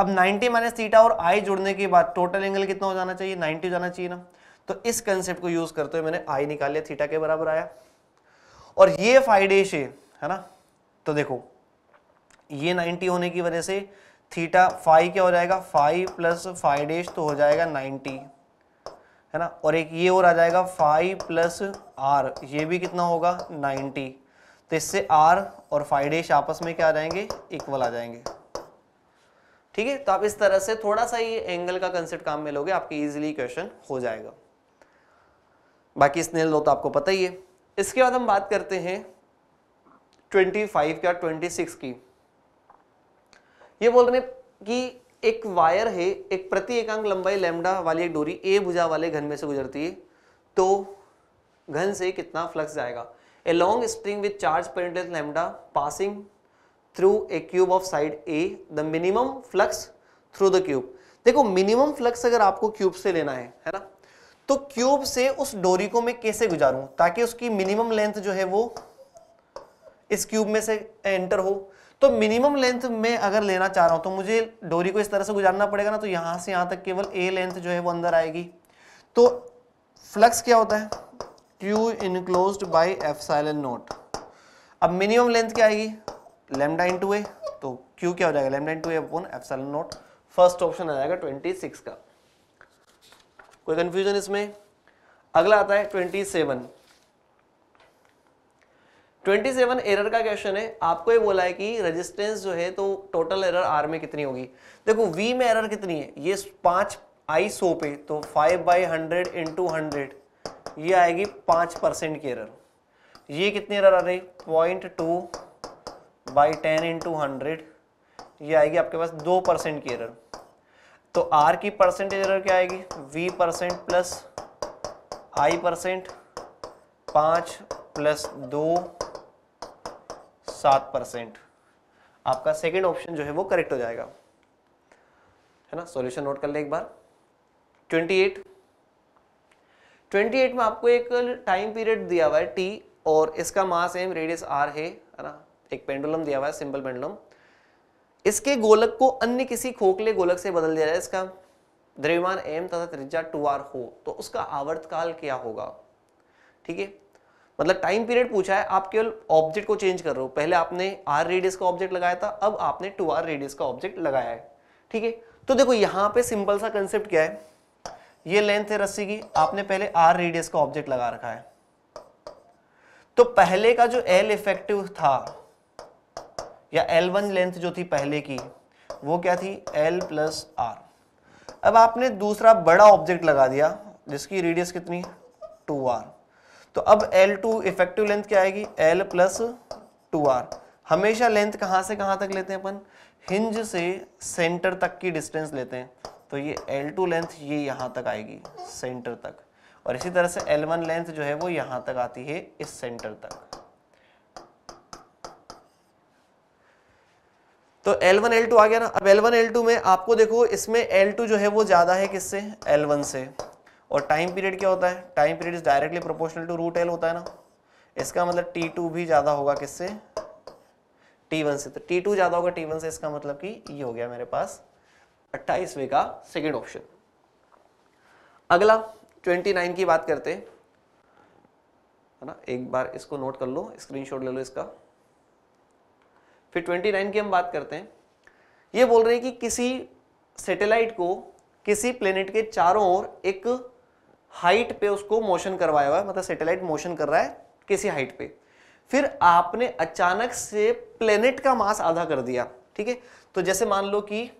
अब 90 माइनस थीटा और आई जुड़ने के बाद टोटल एंगल कितना हो जाना चाहिए 90 जाना चाहिए ना तो इस कंसेप्ट को यूज करते हुए मैंने आई निकाल लिया थीटा के बराबर आया और ये फाइडेश है ना तो देखो ये 90 होने की वजह से थीटा फाइव क्या हो जाएगा फाइव प्लस फाइव डेज तो हो जाएगा नाइन्टी है ना और एक ये और आ जाएगा फाइव प्लस आर ये भी कितना होगा नाइन्टी तो इससे आर और फाइव डेज आपस में क्या आ जाएंगे इक्वल आ जाएंगे ठीक है तो आप इस तरह से थोड़ा सा ये एंगल का कंसेप्ट काम में लोगे आपके इजिली क्वेश्चन हो जाएगा बाकी स्नेल लो तो आपको पता ही है इसके बाद हम बात करते हैं 25 क्या सिक्स की ये बोल रहे हैं कि एक वायर है एक प्रति एकांक लंबाई लेमडा वाली एक डोरी ए भुजा वाले घन में से गुजरती है तो घन से कितना फ्लक्स जाएगा a long string with charge पेरेंटेड lambda passing through a cube of side a the minimum flux through the cube देखो मिनिमम फ्लक्स अगर आपको क्यूब से लेना है है ना तो क्यूब से उस डोरी को मैं कैसे गुजारूं ताकि उसकी मिनिमम लेंथ जो है वो इस क्यूब में से एंटर हो तो मिनिमम लेंथ में अगर लेना चाह रहा हूं तो मुझे डोरी को इस तरह से गुजारना पड़ेगा ना तो यहां से यहां तक केवल ए लेंथ जो है वो अंदर आएगी तो फ्लक्स क्या होता है Q enclose by epsilon nought अब मिनिमम लेंथ क्या आएगी लेमडा टू ए तो क्यू क्या हो जाएगा लेमडा इन टू एन एफ नोट फर्स्ट ऑप्शन आ जाएगा ट्वेंटी सिक्स का कोई कंफ्यूजन इसमें अगला आता है twenty seven twenty seven error का क्वेश्चन है आपको ये बोला है कि रेजिस्टेंस जो है तो टोटल एरर आर में कितनी होगी देखो वी में एरर कितनी है ये पाँच आई सो पे तो five by hundred into hundred ये आएगी पाँच परसेंट की एरर ये कितनी एरर आ रही point two by ten into hundred ये आएगी आपके पास दो परसेंट की एरर तो आर की परसेंटेज एरर क्या आएगी V percent plus I percent पाँच प्लस दो सात परसेंट आपका सेकंड ऑप्शन जो है वो करेक्ट हो जाएगा है ना सॉल्यूशन नोट कर ले एक बार 28 28 में आपको एक टाइम पीरियड दिया हुआ है टी और इसका मास एम रेडियस आर है ना एक पेंडुलम दिया हुआ है सिंपल पेंडुलम इसके गोलक को अन्य किसी खोखले गोलक से बदल दिया जाए इसका द्रव्यमान एम तथा त्रिज्या टू आर हो तो उसका आवर्तकाल क्या होगा ठीक है मतलब टाइम पीरियड पूछा है आप केवल ऑब्जेक्ट को चेंज कर रहे हो पहले आपने आर रेडियस का ऑब्जेक्ट लगाया था अब आपने टू आर रेडियस का ऑब्जेक्ट लगाया है ठीक है तो देखो यहां पे सिंपल सा कंसेप्ट क्या है ये लेंथ है रस्सी की आपने पहले आर रेडियस का ऑब्जेक्ट लगा रखा है तो पहले का जो एल इफेक्टिव था या एल वन लेंथ जो थी पहले की वो क्या थी एल प्लस आर अब आपने दूसरा बड़ा ऑब्जेक्ट लगा दिया जिसकी रेडियस कितनी टू आर तो अब एल टू इफेक्टिव लेंथ क्या आएगी एल प्लस टू आर हमेशा लेंथ कहां से कहां तक लेते हैं अपन हिंज से सेंटर तक की डिस्टेंस लेते हैं तो ये एल टू लेंथ ये यहां तक आएगी सेंटर तक और इसी तरह से एल वन लेंथ जो है वो यहां तक आती है इस सेंटर तक तो L1 L2 आ गया ना अब L1 L2 में आपको देखो इसमें L2 जो है वो ज़्यादा है किससे L1 से और टाइम पीरियड क्या होता है time period is directly proportional to root L होता है ना इसका मतलब टी टू भी ज़्यादा होगा किससे टी वन से तो टी टू ज़्यादा होगा टी वन से इसका मतलब कि ये हो गया मेरे पास अट्ठाईसवे का सेकेंड ऑप्शन अगला ट्वेंटी नाइन की बात करते है ना एक बार इसको नोट कर लो स्क्रीनशॉट ले लो इसका फिर ट्वेंटी नाइन की हम बात करते हैं ये बोल रहे हैं कि किसी सेटेलाइट को किसी प्लेनेट के चारों ओर एक हाइट पे उसको मोशन करवाया हुआ है मतलब सैटेलाइट मोशन कर रहा है किसी हाइट पे फिर आपने अचानक से प्लेनेट का मास आधा कर दिया ठीक है तो जैसे मान लो कि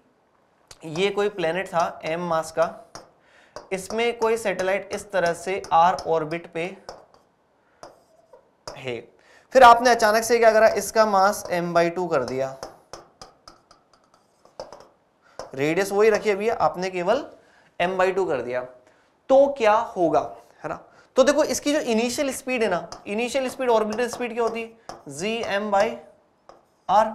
ये कोई प्लेनेट था एम मास का इसमें कोई सैटेलाइट इस तरह से आर ऑर्बिट पे है फिर आपने अचानक से क्या करा इसका मास एम बाई टू कर दिया रेडियस वही रखी अभी आपने केवल एम बाई टू कर दिया तो क्या होगा है ना तो देखो इसकी जो इनिशियल स्पीड है ना इनिशियल स्पीड ऑर्बिटल स्पीड क्या होती है जी एम बाई आर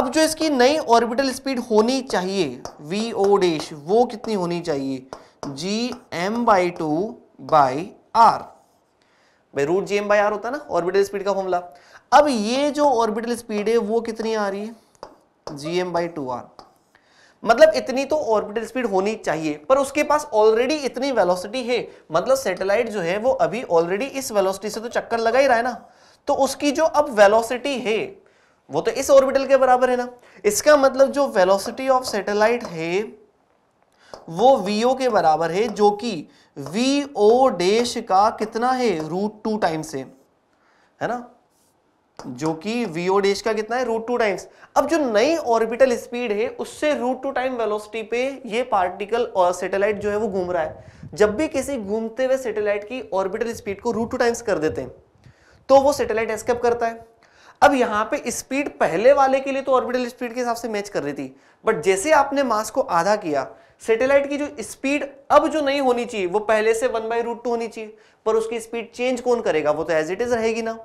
अब जो इसकी नई ऑर्बिटल स्पीड होनी चाहिए वी ओ डेश वो कितनी होनी चाहिए G M by two by R भाई root G M by R होता है ना ऑर्बिटल स्पीड का फॉर्मूला अब ये जो ऑर्बिटल स्पीड है वो कितनी आ रही है G M by two R मतलब इतनी तो ऑर्बिटल स्पीड होनी चाहिए पर उसके पास ऑलरेडी इतनी वेलोसिटी है मतलब सैटेलाइट जो है वो अभी ऑलरेडी इस वेलोसिटी से तो चक्कर लगा ही रहा है ना तो उसकी जो अब वेलोसिटी है वो तो इस ऑर्बिटल के बराबर है ना इसका मतलब जो वेलोसिटी ऑफ सैटेलाइट है वो वीओ के बराबर है जो कि वीओ डेश का कितना है रूट टू टाइम्स से है ना जो कि वीओ डेज का कितना है रूट टू टाइम्स अब जो नई ऑर्बिटल स्पीड है उससे रूट टू टाइम वेलोसिटी पे ये पार्टिकल और सैटेलाइट जो है वो घूम रहा है जब भी किसी घूमते हुए सैटेलाइट की ऑर्बिटल स्पीड को रूट टू टाइम्स कर देते हैं तो वो सैटेलाइट एस्केप करता है अब यहां पे स्पीड पहले वाले के लिए तो ऑर्बिटल स्पीड के हिसाब से मैच कर रही थी बट जैसे आपने मास को आधा किया सैटेलाइट की जो स्पीड अब जो नहीं होनी चाहिए वो पहले से वन बाई रूट टू होनी चाहिए पर उसकी स्पीड चेंज कौन करेगा वो तो एज इट इज रहेगी ना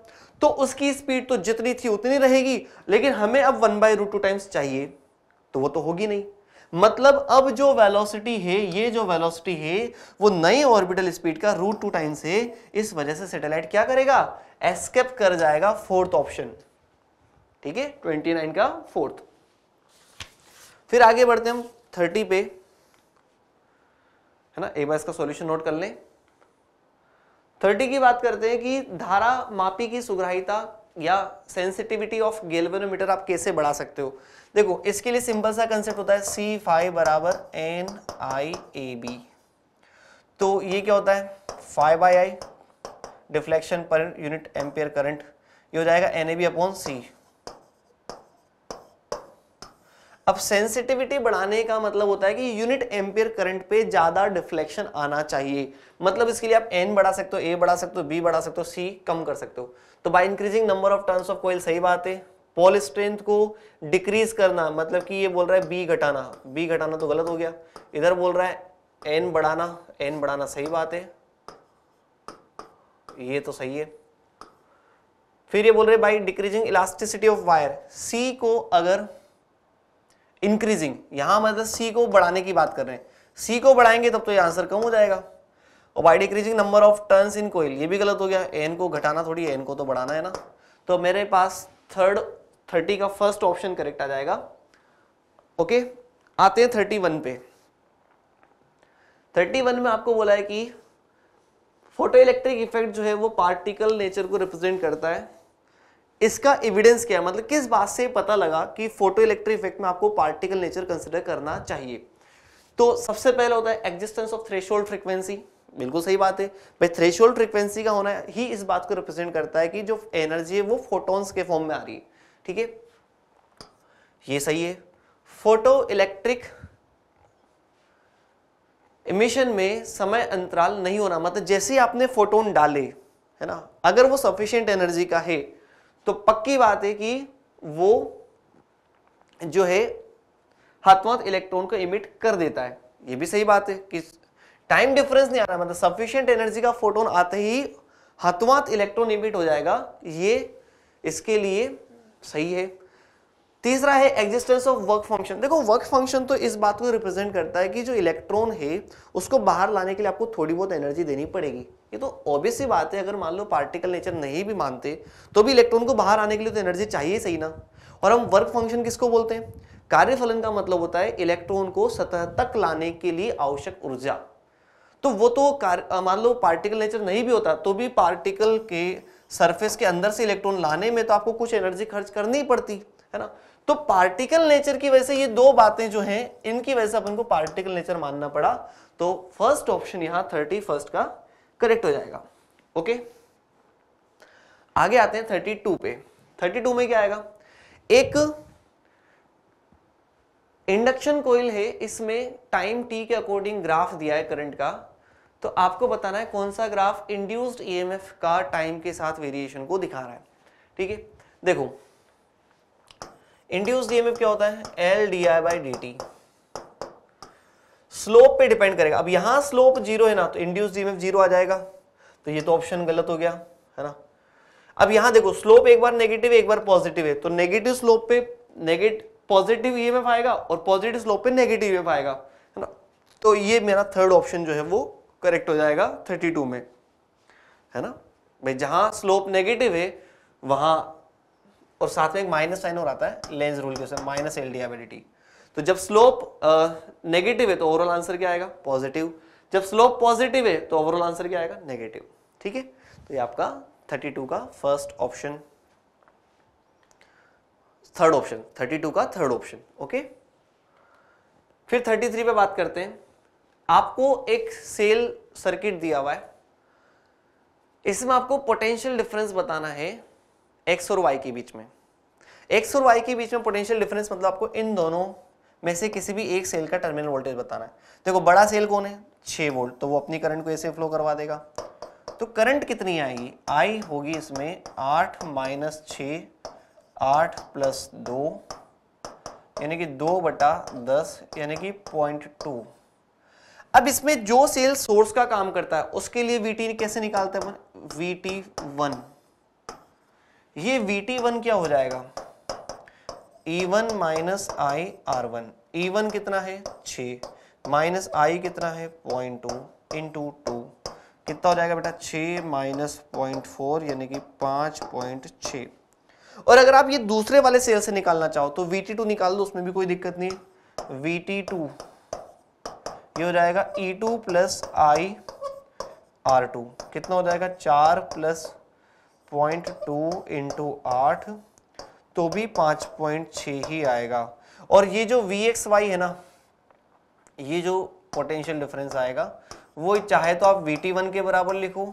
तो उसकी स्पीड तो जितनी थी उतनी रहेगी लेकिन हमें अब one by root two times चाहिए तो वो तो होगी नहीं मतलब अब जो वेलोसिटी है ये जो वेलोसिटी है वो नई ऑर्बिटल स्पीड का रूट टू टाइम्स है इस वजह से सैटेलाइट क्या करेगा एस्केप कर जाएगा फोर्थ ऑप्शन ठीक है ट्वेंटी नाइन का फोर्थ फिर आगे बढ़ते हम थर्टी पे है ना एक बार इसका सॉल्यूशन नोट कर लें थर्टी की बात करते हैं कि धारा मापी की सुग्राहिता या सेंसिटिविटी ऑफ गेलवेनोमीटर आप कैसे बढ़ा सकते हो देखो इसके लिए सिंपल सा कंसेप्ट होता है सी फाइव बराबर एन आई ए बी तो ये क्या होता है फाइव बाई आई डिफ्लेक्शन पर यूनिट एम्पेयर करंट ये हो जाएगा N A B upon C अब सेंसिटिविटी बढ़ाने का मतलब होता है कि यूनिट एम्पियर करंट पे ज़्यादा डिफ्लेक्शन आना चाहिए मतलब इसके लिए आप एन बढ़ा सकते हो ए बढ़ा सकते हो बी बढ़ा सकते हो सी कम कर सकते हो तो by increasing number of turns of coil सही बात है पॉल स्ट्रेंथ को डिक्रीज करना मतलब कि ये बोल रहा है बी घटाना बी घटाना तो गलत हो गया इधर बोल रहा है एन बढ़ाना एन बढ़ाना सही बात है ये तो सही है फिर ये बोल रहे भाई decreasing elasticity of wire C को अगर इंक्रीजिंग यहां मतलब सी को बढ़ाने की बात कर रहे हैं सी को बढ़ाएंगे तब तो ये आंसर कम हो जाएगा और by decreasing number of turns in coil ये भी गलत हो गया एन को घटाना थोड़ी एन को तो बढ़ाना है ना तो मेरे पास थर्ड थर्टी का फर्स्ट ऑप्शन करेक्ट आ जाएगा ओके आते हैं थर्टी वन पे थर्टी वन में आपको बोला है कि फोटो इलेक्ट्रिक इफेक्ट जो है वो पार्टिकल नेचर को रिप्रेजेंट करता है इसका एविडेंस क्या है मतलब किस बात से पता लगा कि फोटो इलेक्ट्रिक इफेक्ट में आपको पार्टिकल नेचर कंसिडर करना चाहिए तो सबसे पहले होता है एग्जिस्टेंस ऑफ थ्रेशोल्ड फ्रीक्वेंसी बिल्कुल सही बात है भाई थ्रेशोल्ड फ्रीक्वेंसी का होना ही इस बात को रिप्रेजेंट करता है कि जो एनर्जी है वो फोटोन्स के फॉर्म में आ रही है ठीक है ये सही है फोटो इलेक्ट्रिक इमिशन में समय अंतराल नहीं होना मतलब जैसे ही आपने फोटोन डाले है ना अगर वो सफिशियंट एनर्जी का है तो पक्की बात है कि वो जो है हाथों इलेक्ट्रॉन को इमिट कर देता है ये भी सही बात है कि टाइम डिफरेंस नहीं आ रहा मतलब सफिशियंट एनर्जी का फोटोन आते ही हाथों इलेक्ट्रॉन इमिट हो जाएगा ये इसके लिए सही है तीसरा है एग्जिस्टेंस ऑफ वर्क फंक्शन देखो वर्क फंक्शन तो इस बात को रिप्रेजेंट करता है कि जो इलेक्ट्रॉन है उसको बाहर लाने के लिए आपको थोड़ी बहुत एनर्जी देनी पड़ेगी ये तो ऑब्वियस ही बात है अगर मान लो पार्टिकल नेचर नहीं भी मानते तो भी इलेक्ट्रॉन को बाहर आने के लिए तो एनर्जी चाहिए सही ना और हम वर्क फंक्शन किसको बोलते हैं कार्य फलन का मतलब होता है इलेक्ट्रॉन को सतह तक लाने के लिए आवश्यक ऊर्जा तो वो तो मान लो पार्टिकल नेचर नहीं भी होता तो भी पार्टिकल के सरफेस के अंदर से इलेक्ट्रॉन लाने में तो आपको कुछ एनर्जी खर्च करनी ही पड़ती है ना तो पार्टिकल नेचर की वजह से ये दो बातें जो हैं इनकी वजह से अपन को पार्टिकल नेचर मानना पड़ा तो फर्स्ट ऑप्शन यहां थर्टी फर्स्ट का करेक्ट हो जाएगा ओके आगे आते हैं थर्टी टू पे थर्टी टू में क्या आएगा एक इंडक्शन कोइल है इसमें टाइम टी के अकॉर्डिंग ग्राफ दिया है करंट का तो आपको बताना है कौन सा ग्राफ इंड्यूस्ड ईएमएफ का टाइम के साथ वेरिएशन को दिखा रहा है ठीक है देखो इंड्यूस ईएमएफ क्या होता है L D I by D T slope पे डिपेंड करेगा अब यहां स्लोप जीरो है ना तो इंड्यूस ईएमएफ जीरो आ जाएगा तो ये तो ऑप्शन गलत हो गया है ना अब यहां देखो स्लोप एक बार नेगेटिव एक बार पॉजिटिव है तो नेगेटिव स्लोप पे नेगेटिव पॉजिटिव ईएमएफ आएगा और पॉजिटिव स्लोप पे नेगेटिव ईएमएफ e आएगा है ना तो ये मेरा थर्ड ऑप्शन जो है वो करेक्ट हो जाएगा 32 में है ना भाई जहां स्लोप नेगेटिव है वहां और साथ में एक माइनस साइन और आता है लेंस रूल के माइनस एल डी तो जब स्लोप नेगेटिव है तो ओवरऑल आंसर क्या आएगा पॉजिटिव जब स्लोप पॉजिटिव है तो ओवरऑल आंसर क्या आएगा नेगेटिव ठीक है तो ये आपका 32 का फर्स्ट ऑप्शन थर्ड ऑप्शन 32 का थर्ड ऑप्शन ओके फिर 33 पे बात करते हैं आपको एक सेल सर्किट दिया हुआ है इसमें आपको पोटेंशियल डिफरेंस बताना है एक्स और वाई के बीच में एक्स और वाई के बीच में पोटेंशियल डिफरेंस मतलब आपको इन दोनों में से किसी भी एक सेल का टर्मिनल वोल्टेज बताना है देखो बड़ा सेल कौन है छः वोल्ट तो वो अपनी करंट को ऐसे फ्लो करवा देगा तो करंट कितनी आएगी आई होगी इसमें आठ माइनस छ आठ प्लस दो यानी कि दो बटा दस यानी कि पॉइंट टू अब इसमें जो सेल सोर्स का काम करता है उसके लिए वी कैसे निकालते हैं वी टी वन ये वी टी वन क्या हो जाएगा E one minus I R one E one कितना है छ माइनस आई कितना है point two into two कितना हो जाएगा बेटा छ माइनस पॉइंट फोर यानी कि पांच पॉइंट छ और अगर आप ये दूसरे वाले सेल से निकालना चाहो तो वी टी टू निकाल दो उसमें भी कोई दिक्कत नहीं वी टी टू ये हो जाएगा E two plus I R two कितना हो जाएगा चार प्लस पॉइंट टू इंटू आठ तो भी पांच पॉइंट छ ही आएगा और ये जो वी एक्स वाई है ना ये जो पोटेंशियल डिफरेंस आएगा वो चाहे तो आप वी टी वन के बराबर लिखो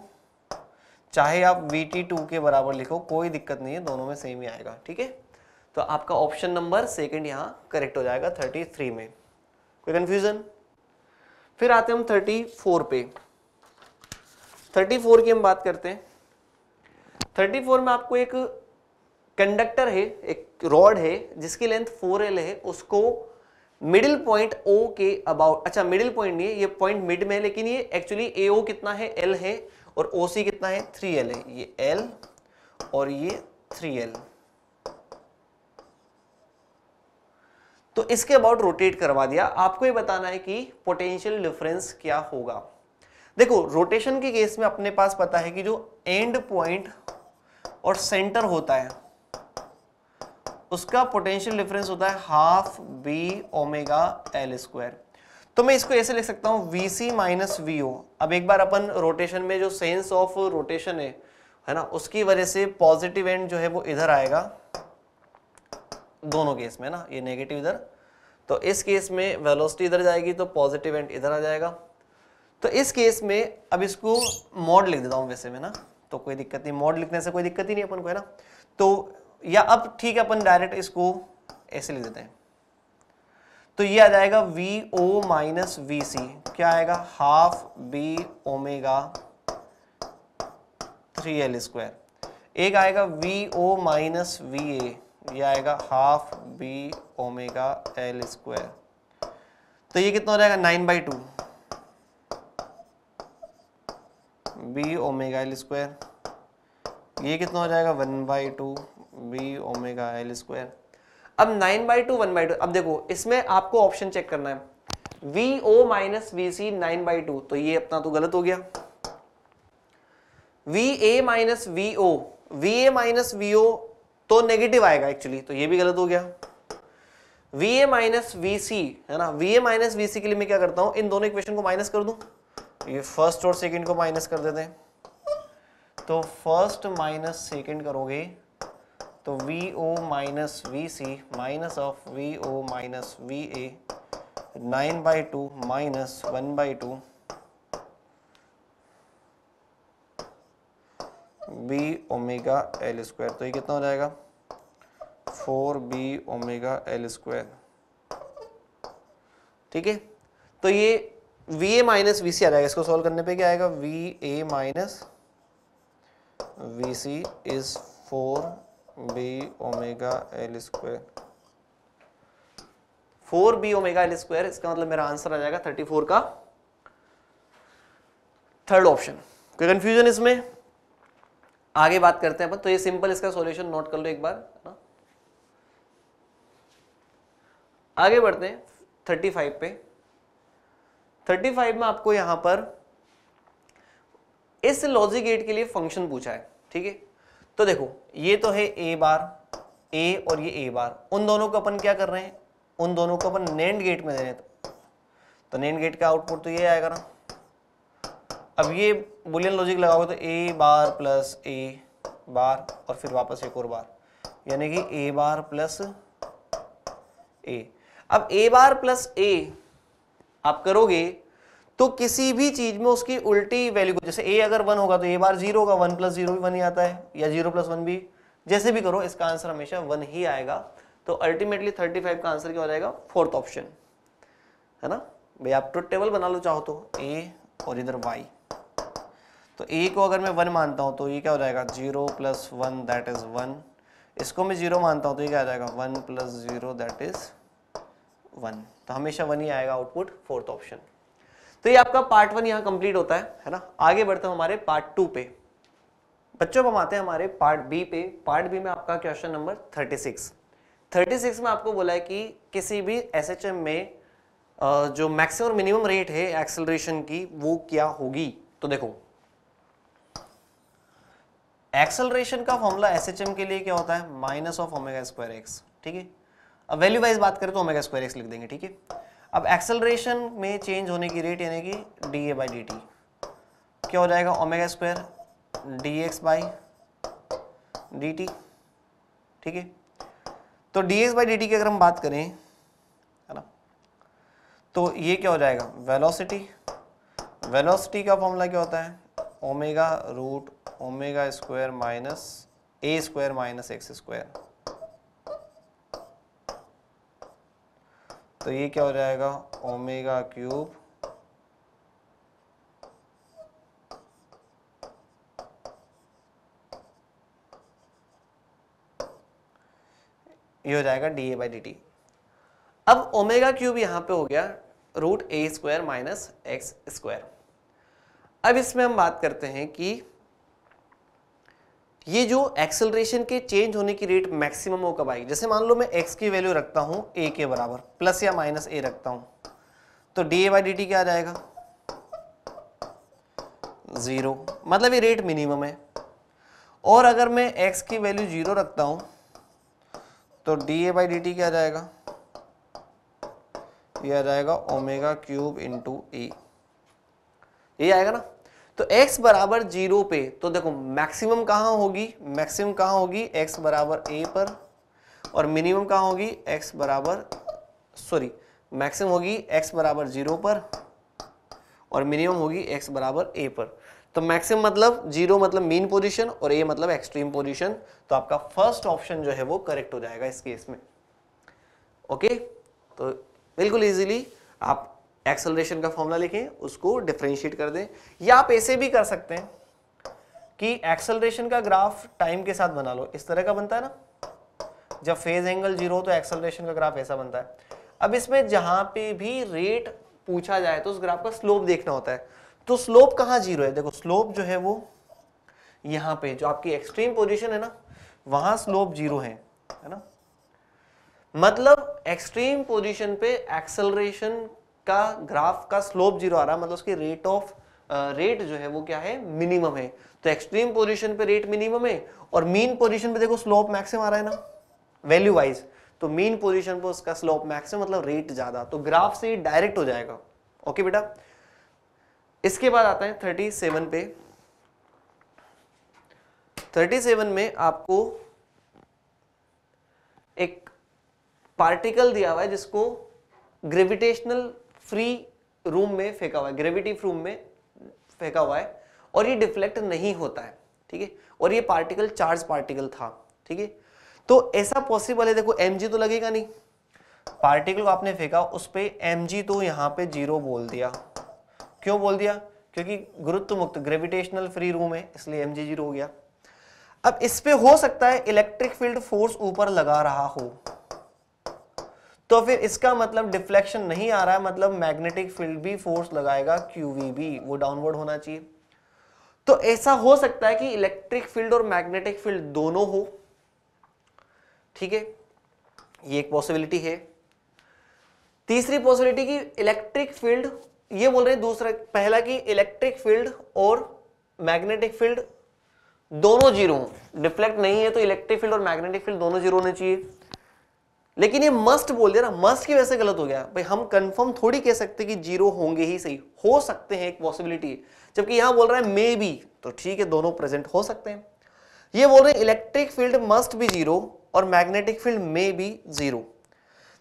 चाहे आप वी टी टू के बराबर लिखो कोई दिक्कत नहीं है दोनों में सेम ही आएगा ठीक है तो आपका ऑप्शन नंबर सेकंड यहाँ करेक्ट हो जाएगा थर्टी थ्री में कोई कंफ्यूजन फिर आते हम थर्टी फोर पे थर्टी फोर की हम बात करते हैं थर्टी फोर में आपको एक कंडक्टर है एक रॉड है जिसकी लेंथ फोर एल है उसको मिडिल पॉइंट ओ के अबाउट अच्छा मिडिल पॉइंट नहीं है ये पॉइंट मिड में है लेकिन ये एक्चुअली ए ओ कितना है एल है और ओ सी कितना है थ्री एल है ये एल और ये थ्री एल तो इसके अबाउट रोटेट करवा दिया आपको ये बताना है कि पोटेंशियल डिफरेंस क्या होगा देखो रोटेशन के केस में अपने पास पता है कि जो एंड पॉइंट और सेंटर होता है उसका पोटेंशियल डिफरेंस होता है half B omega L square तो मैं इसको ऐसे लिख सकता हूँ V C minus V O अब एक बार अपन रोटेशन में जो सेंस ऑफ रोटेशन है है ना उसकी वजह से पॉजिटिव एंड जो है वो इधर आएगा दोनों केस में ना ये नेगेटिव इधर तो इस केस में वेलोसिटी इधर जाएगी तो पॉजिटिव एंड इधर आ जाएगा तो इस केस में अब इसको मॉड लिख देता हूँ वैसे में ना तो कोई दिक्कत नहीं मॉड लिखने से कोई दिक्कत ही नहीं अपन को है ना तो या अब ठीक है अपन डायरेक्ट इसको ऐसे लिख देते हैं तो ये आ जाएगा V O minus V C क्या आएगा half B omega three L square एक आएगा V O minus V A यह आएगा half B omega L square तो ये कितना हो जाएगा nine by two B omega L square ये कितना हो जाएगा one by two B omega L square अब nine by two one by two अब देखो इसमें आपको ऑप्शन चेक करना है we O minus V C nine by two तो ये अपना तो गलत हो गया V A minus V O V A minus V O तो नेगेटिव आएगा एक्चुअली तो ये भी गलत हो गया V A minus V C है ना V A minus V C के लिए मैं क्या करता हूं इन दोनों इक्वेशन को माइनस कर दूं ये फर्स्ट और सेकंड को माइनस कर देते हैं तो फर्स्ट माइनस सेकेंड करोगे तो V O minus V C minus of V O minus V A nine by two minus one by two B omega L square तो ये कितना हो जाएगा four B omega L square ठीक है तो ये V A minus V C आ जाएगा इसको सॉल्व करने पे क्या आएगा V A minus V C is four B omega L square four B omega L square इसका मतलब मेरा आंसर आ जाएगा थर्टी फोर का थर्ड ऑप्शन कोई कंफ्यूजन इसमें आगे बात करते हैं अपन तो ये सिंपल इसका सॉल्यूशन नोट कर लो एक बार ना आगे बढ़ते हैं थर्टी फाइव पे 35 में आपको यहां पर इस लॉजिक गेट के लिए फंक्शन पूछा है ठीक है तो देखो ये तो है ए बार ए और ये ए बार उन दोनों को अपन क्या कर रहे हैं उन दोनों को अपन नेंड गेट में दे रहे हैं तो नेंड तो गेट का आउटपुट तो ये आएगा ना अब ये बुलियन लॉजिक लगाओगे तो ए बार प्लस ए बार और फिर वापस एक और बार यानी कि ए बार प्लस ए अब ए बार प्लस ए आप करोगे तो किसी भी चीज में उसकी उल्टी वैल्यू को जैसे ए अगर वन होगा तो ए बार जीरो होगा वन प्लस जीरो भी वन ही आता है या जीरो प्लस वन भी जैसे भी करो इसका आंसर हमेशा वन ही आएगा तो अल्टीमेटली थर्टी फाइव का आंसर क्या हो जाएगा फोर्थ ऑप्शन है ना भाई आप ट्रुथ टेबल बना लो चाहो तो ए और इधर वाई तो ए को अगर मैं वन मानता हूँ तो ये क्या हो जाएगा zero plus one that is one इसको मैं जीरो मानता हूँ तो ये क्या हो जाएगा one plus zero that is one तो हमेशा वन ही आएगा आउटपुट फोर्थ ऑप्शन तो ये आपका पार्ट वन यहाँ कंप्लीट होता है है ना आगे बढ़ते हैं हमारे पार्ट टू पे बच्चों हम आते हैं हमारे पार्ट बी पे पार्ट बी में आपका question number thirty six thirty six में आपको बोला है कि किसी भी एस में जो मैक्सिमम मिनिमम रेट है एक्सेलरेशन की वो क्या होगी तो देखो एक्सेलरेशन का फॉर्मूला एस के लिए क्या होता है minus of omega square X ठीक है अब वैल्यू वाइज बात करें तो ओमेगा स्क्वायर एक्स लिख देंगे ठीक है अब एक्सेलरेशन में चेंज होने की रेट यानी कि D A by D T क्या हो जाएगा omega square D X by D T ठीक है तो D X by D T की अगर हम बात करें है ना तो ये क्या हो जाएगा वेलोसिटी वेलोसिटी का फॉर्मूला क्या होता है omega root omega square minus A square minus X square तो ये क्या हो जाएगा ओमेगा क्यूब ये हो जाएगा D A by D T अब ओमेगा क्यूब यहां पे हो गया root A square minus X square अब इसमें हम बात करते हैं कि ये जो एक्सेलरेशन के चेंज होने की रेट मैक्सिमम हो कब आएगी जैसे मान लो मैं एक्स की वैल्यू रखता हूँ ए के बराबर प्लस या माइनस ए रखता हूँ तो D A by D T क्या आ जाएगा ज़ीरो मतलब ये रेट मिनिमम है और अगर मैं एक्स की वैल्यू जीरो रखता हूँ तो D A by D T क्या आ जाएगा ये आ जाएगा ओमेगा क्यूब इंटू ए ये आएगा ना तो x बराबर जीरो पे तो देखो मैक्सिमम कहाँ होगी मैक्सिमम कहाँ होगी x बराबर a पर और मिनिमम कहाँ होगी x बराबर सॉरी मैक्सिमम होगी x बराबर जीरो पर और मिनिमम होगी x बराबर a पर तो मैक्सिमम मतलब जीरो मतलब मीन पोजीशन और ए मतलब एक्सट्रीम पोजीशन तो आपका फर्स्ट ऑप्शन जो है वो करेक्ट हो जाएगा इस केस में ओके तो बिल्कुल इजीली आप एक्सेलरेशन का फॉर्मूला लिखें उसको डिफ्रेंशिएट कर दें या आप ऐसे भी कर सकते हैं कि एक्सेलरेशन का ग्राफ टाइम के साथ बना लो इस तरह का बनता है ना जब फेज एंगल जीरो तो एक्सेलरेशन का ग्राफ ऐसा बनता है अब इसमें जहां पे भी रेट पूछा जाए तो उस ग्राफ का स्लोप देखना होता है तो स्लोप कहाँ जीरो है देखो स्लोप जो है वो यहां पे जो आपकी एक्सट्रीम पोजीशन है ना वहां स्लोप जीरो है है ना मतलब एक्सट्रीम पोजीशन पे एक्सेलरेशन का ग्राफ का स्लोप जीरो आ रहा मतलब उसकी रेट ऑफ रेट जो है वो क्या है मिनिमम है तो एक्सट्रीम पोजीशन पे रेट मिनिमम है और मीन पोजीशन पे देखो स्लोप मैक्सिमम आ रहा है ना वैल्यू वाइज तो मीन पोजीशन पे उसका स्लोप मैक्सिमम मतलब रेट ज्यादा तो ग्राफ से डायरेक्ट हो जाएगा ओके बेटा इसके बाद आता है थर्टी सेवन पे थर्टी सेवन में आपको एक पार्टिकल दिया हुआ है जिसको ग्रेविटेशनल फ्री रूम में फेंका हुआ है ग्रेविटी रूम में फेंका हुआ है और ये डिफ्लेक्ट नहीं होता है ठीक है और ये पार्टिकल चार्ज पार्टिकल था ठीक है तो ऐसा पॉसिबल है देखो एम तो लगेगा नहीं पार्टिकल को आपने फेंका उस पर एम तो यहाँ पे जीरो बोल दिया क्यों बोल दिया क्योंकि गुरुत्व मुक्त ग्रेविटेशनल फ्री रूम है इसलिए एम जीरो हो गया अब इस पे हो सकता है इलेक्ट्रिक फील्ड फोर्स ऊपर लगा रहा हो तो फिर इसका मतलब डिफ्लेक्शन नहीं आ रहा है मतलब मैग्नेटिक फील्ड भी फोर्स लगाएगा क्यू बी वो डाउनवर्ड होना चाहिए तो ऐसा हो सकता है कि इलेक्ट्रिक फील्ड और मैग्नेटिक फील्ड दोनों हो ठीक है ये एक पॉसिबिलिटी है तीसरी पॉसिबिलिटी की इलेक्ट्रिक फील्ड ये बोल रहे हैं दूसरा पहला कि इलेक्ट्रिक फील्ड और मैग्नेटिक फील्ड दोनों जीरो डिफ्लेक्ट नहीं है तो इलेक्ट्रिक फील्ड और मैग्नेटिक फील्ड दोनों जीरो होने चाहिए लेकिन ये मस्ट बोल दिया ना मस्ट की वजह से गलत हो गया भाई हम कंफर्म थोड़ी कह सकते कि जीरो होंगे ही सही हो सकते हैं एक पॉसिबिलिटी जबकि यहां बोल रहा है मे बी तो ठीक है दोनों प्रेजेंट हो सकते हैं ये बोल रहे हैं इलेक्ट्रिक फील्ड मस्ट भी जीरो और magnetic field may be zero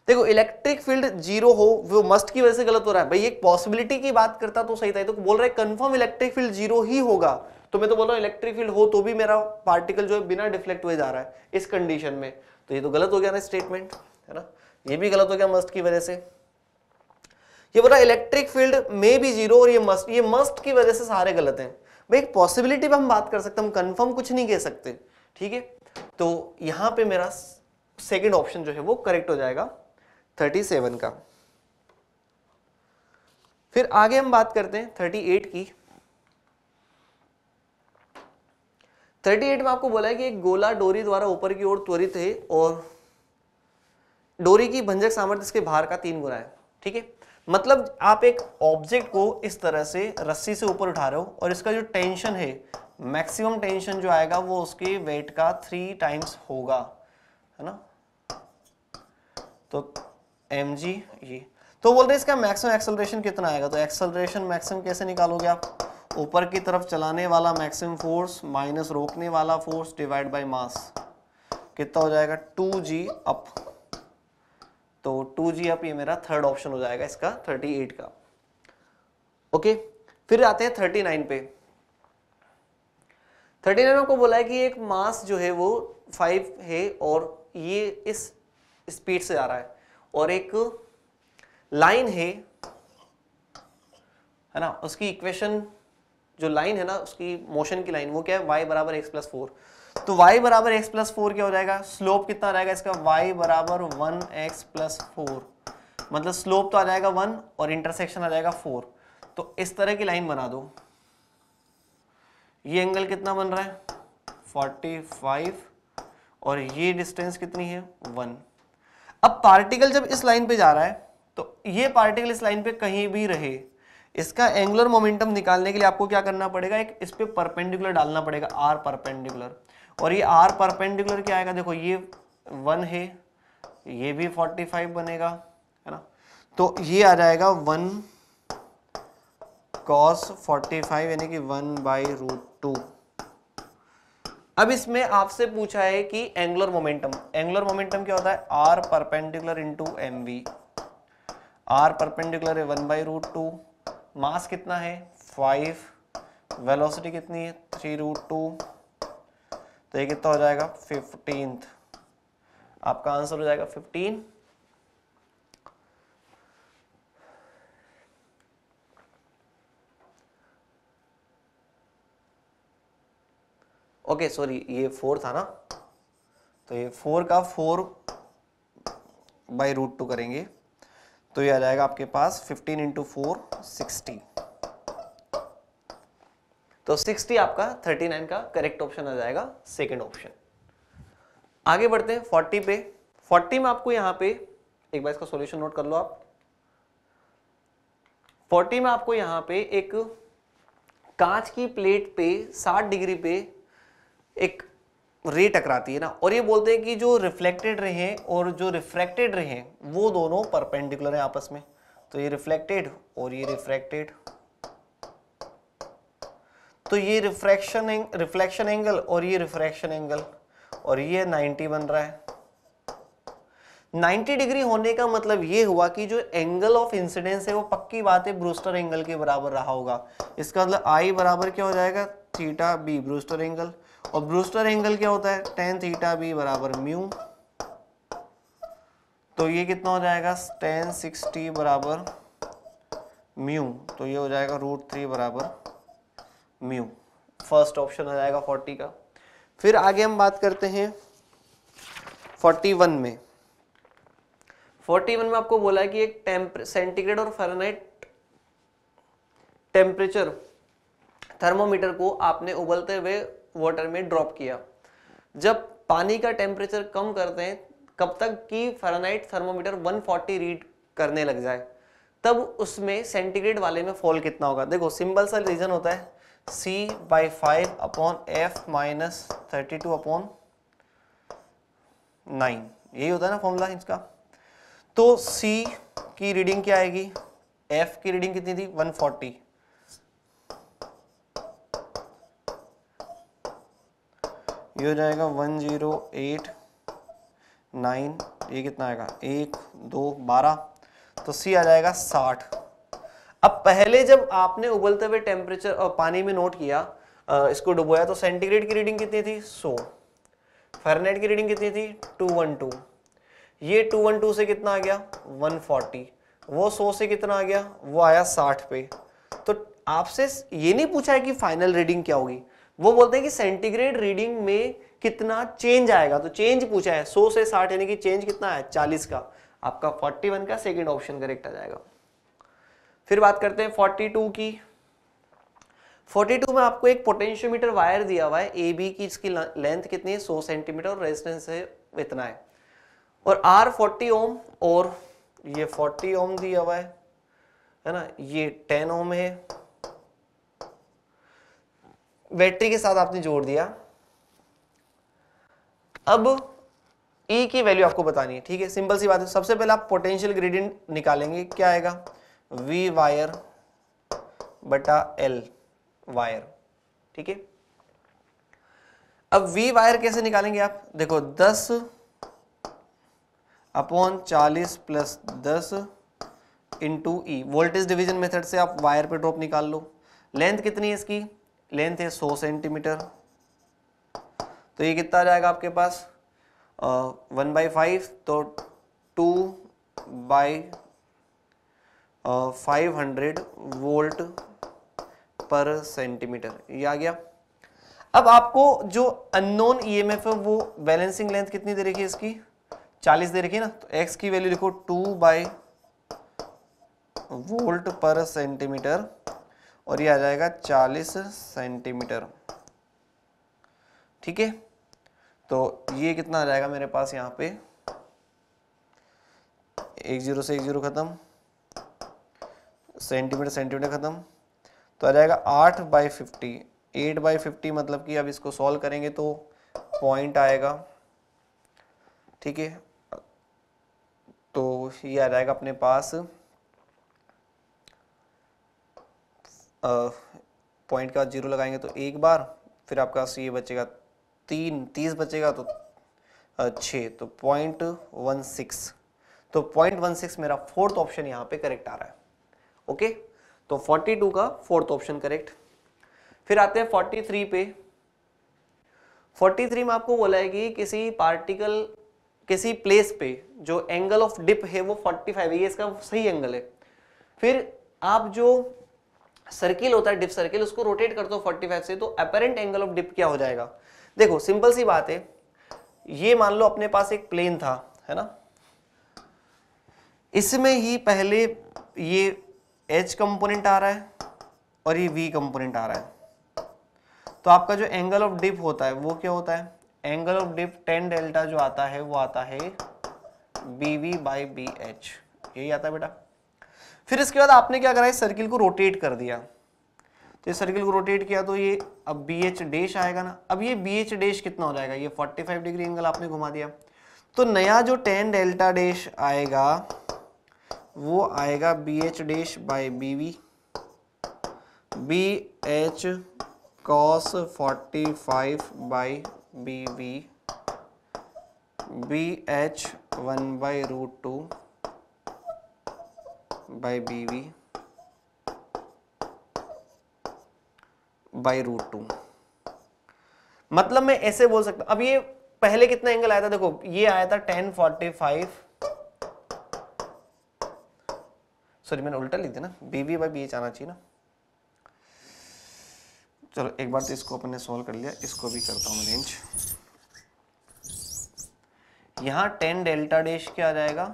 देखो इलेक्ट्रिक फील्ड जीरो हो वो मस्ट की वजह से गलत हो रहा है भाई एक पॉसिबिलिटी की बात करता तो सही था तो बोल रहा है कंफर्म इलेक्ट्रिक फील्ड जीरो ही होगा तो मैं तो बोल रहा हूँ इलेक्ट्रिक फील्ड हो तो भी मेरा पार्टिकल जो है बिना डिफ्लेक्ट हुए जा रहा है इस कंडीशन में तो ये तो गलत हो गया ना स्टेटमेंट है ना ये भी गलत हो गया मस्ट की वजह से ये बोला इलेक्ट्रिक फील्ड में भी जीरो और ये मस्ट ये मस्ट की वजह से सारे गलत हैं भाई एक पॉसिबिलिटी पर हम बात कर सकते हम कंफर्म कुछ नहीं कह सकते ठीक है तो यहां पे मेरा सेकंड ऑप्शन जो है वो करेक्ट हो जाएगा 37 का फिर आगे हम बात करते हैं 38 की 38 में आपको बोला है कि एक गोला डोरी द्वारा ऊपर की ओर त्वरित है और डोरी की भंजक सामर्थ्य इसके भार का तीन गुना है ठीक है मतलब आप एक ऑब्जेक्ट को इस तरह से रस्सी से ऊपर उठा रहे हो और इसका जो टेंशन है मैक्सिमम टेंशन जो आएगा वो उसके वेट का थ्री टाइम्स होगा है ना तो एम जी ये तो बोलते हैं इसका मैक्सिमम एक्सेलरेशन कितना आएगा तो एक्सेलरेशन मैक्सिमम कैसे निकालोगे आप ऊपर की तरफ चलाने वाला मैक्सिमम फोर्स माइनस रोकने वाला फोर्स डिवाइड बाय मास कितना हो जाएगा टू जी अप तो टू जी अप ये मेरा थर्ड ऑप्शन हो जाएगा इसका थर्टी एट का ओके फिर आते हैं थर्टी नाइन पे थर्टी नाइन आपको बोला है कि एक मास जो है वो फाइव है और ये इस स्पीड से आ रहा है और एक लाइन है है ना उसकी इक्वेशन जो लाइन है ना उसकी मोशन की लाइन वो क्या है वाई बराबर एक्स प्लस फोर तो वाई बराबर एक्स प्लस फोर क्या हो जाएगा स्लोप कितना रहेगा इसका वाई बराबर वन एक्स प्लस फोर मतलब स्लोप तो आ जाएगा वन और इंटरसेक्शन आ जाएगा फोर तो इस तरह की लाइन बना दो ये एंगल कितना बन रहा है फोर्टी फाइव और ये डिस्टेंस कितनी है वन अब पार्टिकल जब इस लाइन पे जा रहा है तो ये पार्टिकल इस लाइन पे कहीं भी रहे इसका एंगुलर मोमेंटम निकालने के लिए आपको क्या करना पड़ेगा एक इस पर परपेंडिकुलर डालना पड़ेगा आर परपेंडिकुलर और ये आर परपेंडिकुलर क्या आएगा देखो ये वन है ये भी फोर्टी फाइव बनेगा है ना तो ये आ जाएगा वन कॉस फोर्टी फाइव यानी कि वन बाई रूट टू अब इसमें आपसे पूछा है कि एंगुलर मोमेंटम एंगुलर मोमेंटम क्या होता है R perpendicular into M V R perpendicular है one by root two mass कितना है फाइव वेलोसिटी कितनी है थ्री रूट टू तो ये कितना हो जाएगा फिफ्टीन आपका आंसर हो जाएगा फिफ्टीन ओके सॉरी ये फोर था ना तो ये फोर का फोर बाई रूट टू करेंगे तो ये आ जाएगा आपके पास 15 इंटू फोर सिक्सटी तो 60 आपका 39 का करेक्ट ऑप्शन आ जाएगा सेकंड ऑप्शन आगे बढ़ते हैं 40 पे 40 में आपको यहां पे एक बार इसका सॉल्यूशन नोट कर लो आप 40 में आपको यहां पे एक कांच की प्लेट पे 60 डिग्री पे एक रे टकराती है ना और ये बोलते हैं कि जो रिफ्लेक्टेड रे हैं और जो रिफ्रैक्टेड रे हैं वो दोनों परपेंडिकुलर हैं आपस में तो ये रिफ्लेक्टेड और ये रिफ्रैक्टेड तो ये रिफ्रैक्शन रिफ्लेक्शन एंगल और ये रिफ्रैक्शन एंगल और ये 90 बन रहा है 90 डिग्री होने का मतलब ये हुआ कि जो एंगल ऑफ इंसिडेंस है वो पक्की बात है ब्रूस्टर एंगल के बराबर रहा होगा इसका मतलब आई बराबर क्या हो जाएगा थीटा बी ब्रूस्टर एंगल और ब्रूस्टर एंगल क्या होता है टेन थीटा बी बराबर म्यू तो ये कितना हो जाएगा टेन सिक्सटी बराबर म्यू तो ये हो जाएगा रूट थ्री बराबर म्यू फर्स्ट ऑप्शन आ जाएगा फोर्टी का फिर आगे हम बात करते हैं फोर्टी वन में फोर्टी वन में आपको बोला है कि एक टेम्प सेंटीग्रेड और फारेनहाइट टेम्परेचर थर्मोमीटर को आपने उबलते हुए वाटर में ड्रॉप किया जब पानी का टेम्परेचर कम करते हैं कब तक कि फरानाइट थर्मोमीटर 140 रीड करने लग जाए तब उसमें सेंटीग्रेड वाले में फॉल कितना होगा देखो सिंपल सा रीजन होता है C by five upon F minus thirty two upon nine यही होता है ना फॉर्मूला इसका तो सी की रीडिंग क्या आएगी एफ की रीडिंग कितनी थी 140 ये हो जाएगा वन जीरो एट नाइन ये कितना आएगा एक दो बारह तो सी आ जाएगा साठ अब पहले जब आपने उबलते हुए टेम्परेचर और पानी में नोट किया इसको डुबोया तो सेंटीग्रेड की रीडिंग कितनी थी सौ फेरनेट की रीडिंग कितनी थी टू वन टू ये टू वन टू से कितना आ गया वन फोर्टी वो सौ से कितना आ गया वो आया साठ पे तो आपसे ये नहीं पूछा है कि फाइनल रीडिंग क्या होगी वो बोलते हैं कि सेंटीग्रेड रीडिंग में कितना चेंज आएगा तो चेंज पूछा है 100 से 60 यानी कि चेंज कितना है 40 का आपका 41 का सेकंड ऑप्शन करेक्ट आ जाएगा फिर बात करते हैं 42 की 42 में आपको एक पोटेंशियोमीटर वायर दिया हुआ है ए बी की इसकी लेंथ कितनी है 100 सेंटीमीटर और रेजिस्टेंस है इतना है और आर 40 ओम और ये 40 ओम दिया हुआ है है ना ये 10 ओम है बैटरी के साथ आपने जोड़ दिया अब ई e की वैल्यू आपको बतानी है ठीक है सिंपल सी बात है सबसे पहले आप पोटेंशियल ग्रेडियंट निकालेंगे क्या आएगा वी वायर बटा एल वायर ठीक है अब वी वायर कैसे निकालेंगे आप देखो 10 upon 40 plus 10 into E voltage division method से आप वायर पे ड्रॉप निकाल लो लेंथ कितनी है इसकी लेंथ है 100 सेंटीमीटर तो ये कितना आ जाएगा आपके पास वन बाई फाइव तो two by five hundred volt पर सेंटीमीटर ये आ गया अब आपको जो अननोन ईएमएफ e है वो बैलेंसिंग लेंथ कितनी दे रखी है इसकी 40 दे रखी है ना तो एक्स की वैल्यू लिखो टू बाई वोल्ट पर सेंटीमीटर और ये आ जाएगा 40 सेंटीमीटर ठीक है तो ये कितना आ जाएगा मेरे पास यहाँ पे एक जीरो से एक जीरो ख़त्म सेंटीमीटर सेंटीमीटर ख़त्म तो आ जाएगा आठ by fifty eight by fifty मतलब कि अब इसको सॉल्व करेंगे तो पॉइंट आएगा ठीक है तो ये आ जाएगा अपने पास पॉइंट का जीरो लगाएंगे तो एक बार फिर आपका ए बचेगा तीन तीस बचेगा तो छः तो पॉइंट वन सिक्स तो पॉइंट वन सिक्स मेरा फोर्थ ऑप्शन यहाँ पे करेक्ट आ रहा है ओके तो फोर्टी टू का फोर्थ ऑप्शन करेक्ट फिर आते हैं फोर्टी थ्री पे फोर्टी थ्री में आपको बोला है कि किसी पार्टिकल किसी प्लेस पे जो एंगल ऑफ डिप है वो फोर्टी फाइव है ये इसका सही एंगल है फिर आप जो सर्किल होता है डिप सर्किल उसको रोटेट कर दो फोर्टी 45 से तो अपेरेंट एंगल ऑफ डिप क्या हो जाएगा देखो सिंपल सी बात है ये मान लो अपने पास एक प्लेन था है ना इसमें ही पहले ये एच कंपोनेंट आ रहा है और ये वी कंपोनेंट आ रहा है तो आपका जो एंगल ऑफ डिप होता है वो क्या होता है angle of dip tan delta जो आता है वो आता है B V by B H यही आता है बेटा फिर इसके बाद आपने क्या करा इस सर्किल को रोटेट कर दिया तो इस सर्किल को रोटेट किया तो ये अब बी एच डेश आएगा ना अब ये बी एच डेश कितना हो जाएगा ये 45 डिग्री एंगल आपने घुमा दिया तो नया जो टेन डेल्टा डेश आएगा वो आएगा B H dash by B V B H cos forty five by B V B H one by root two by bv by root two मतलब मैं ऐसे बोल सकता अब ये पहले कितना एंगल आया था देखो ये आया था टेन फोर्टी फाइव सॉरी मैंने उल्टा लिख दिया ना बीवी बाई बी एच आना चाहिए ना चलो एक बार तो इसको अपन ने सॉल्व कर लिया इसको भी करता हूं रेंज यहां टेन डेल्टा डेश क्या आ जाएगा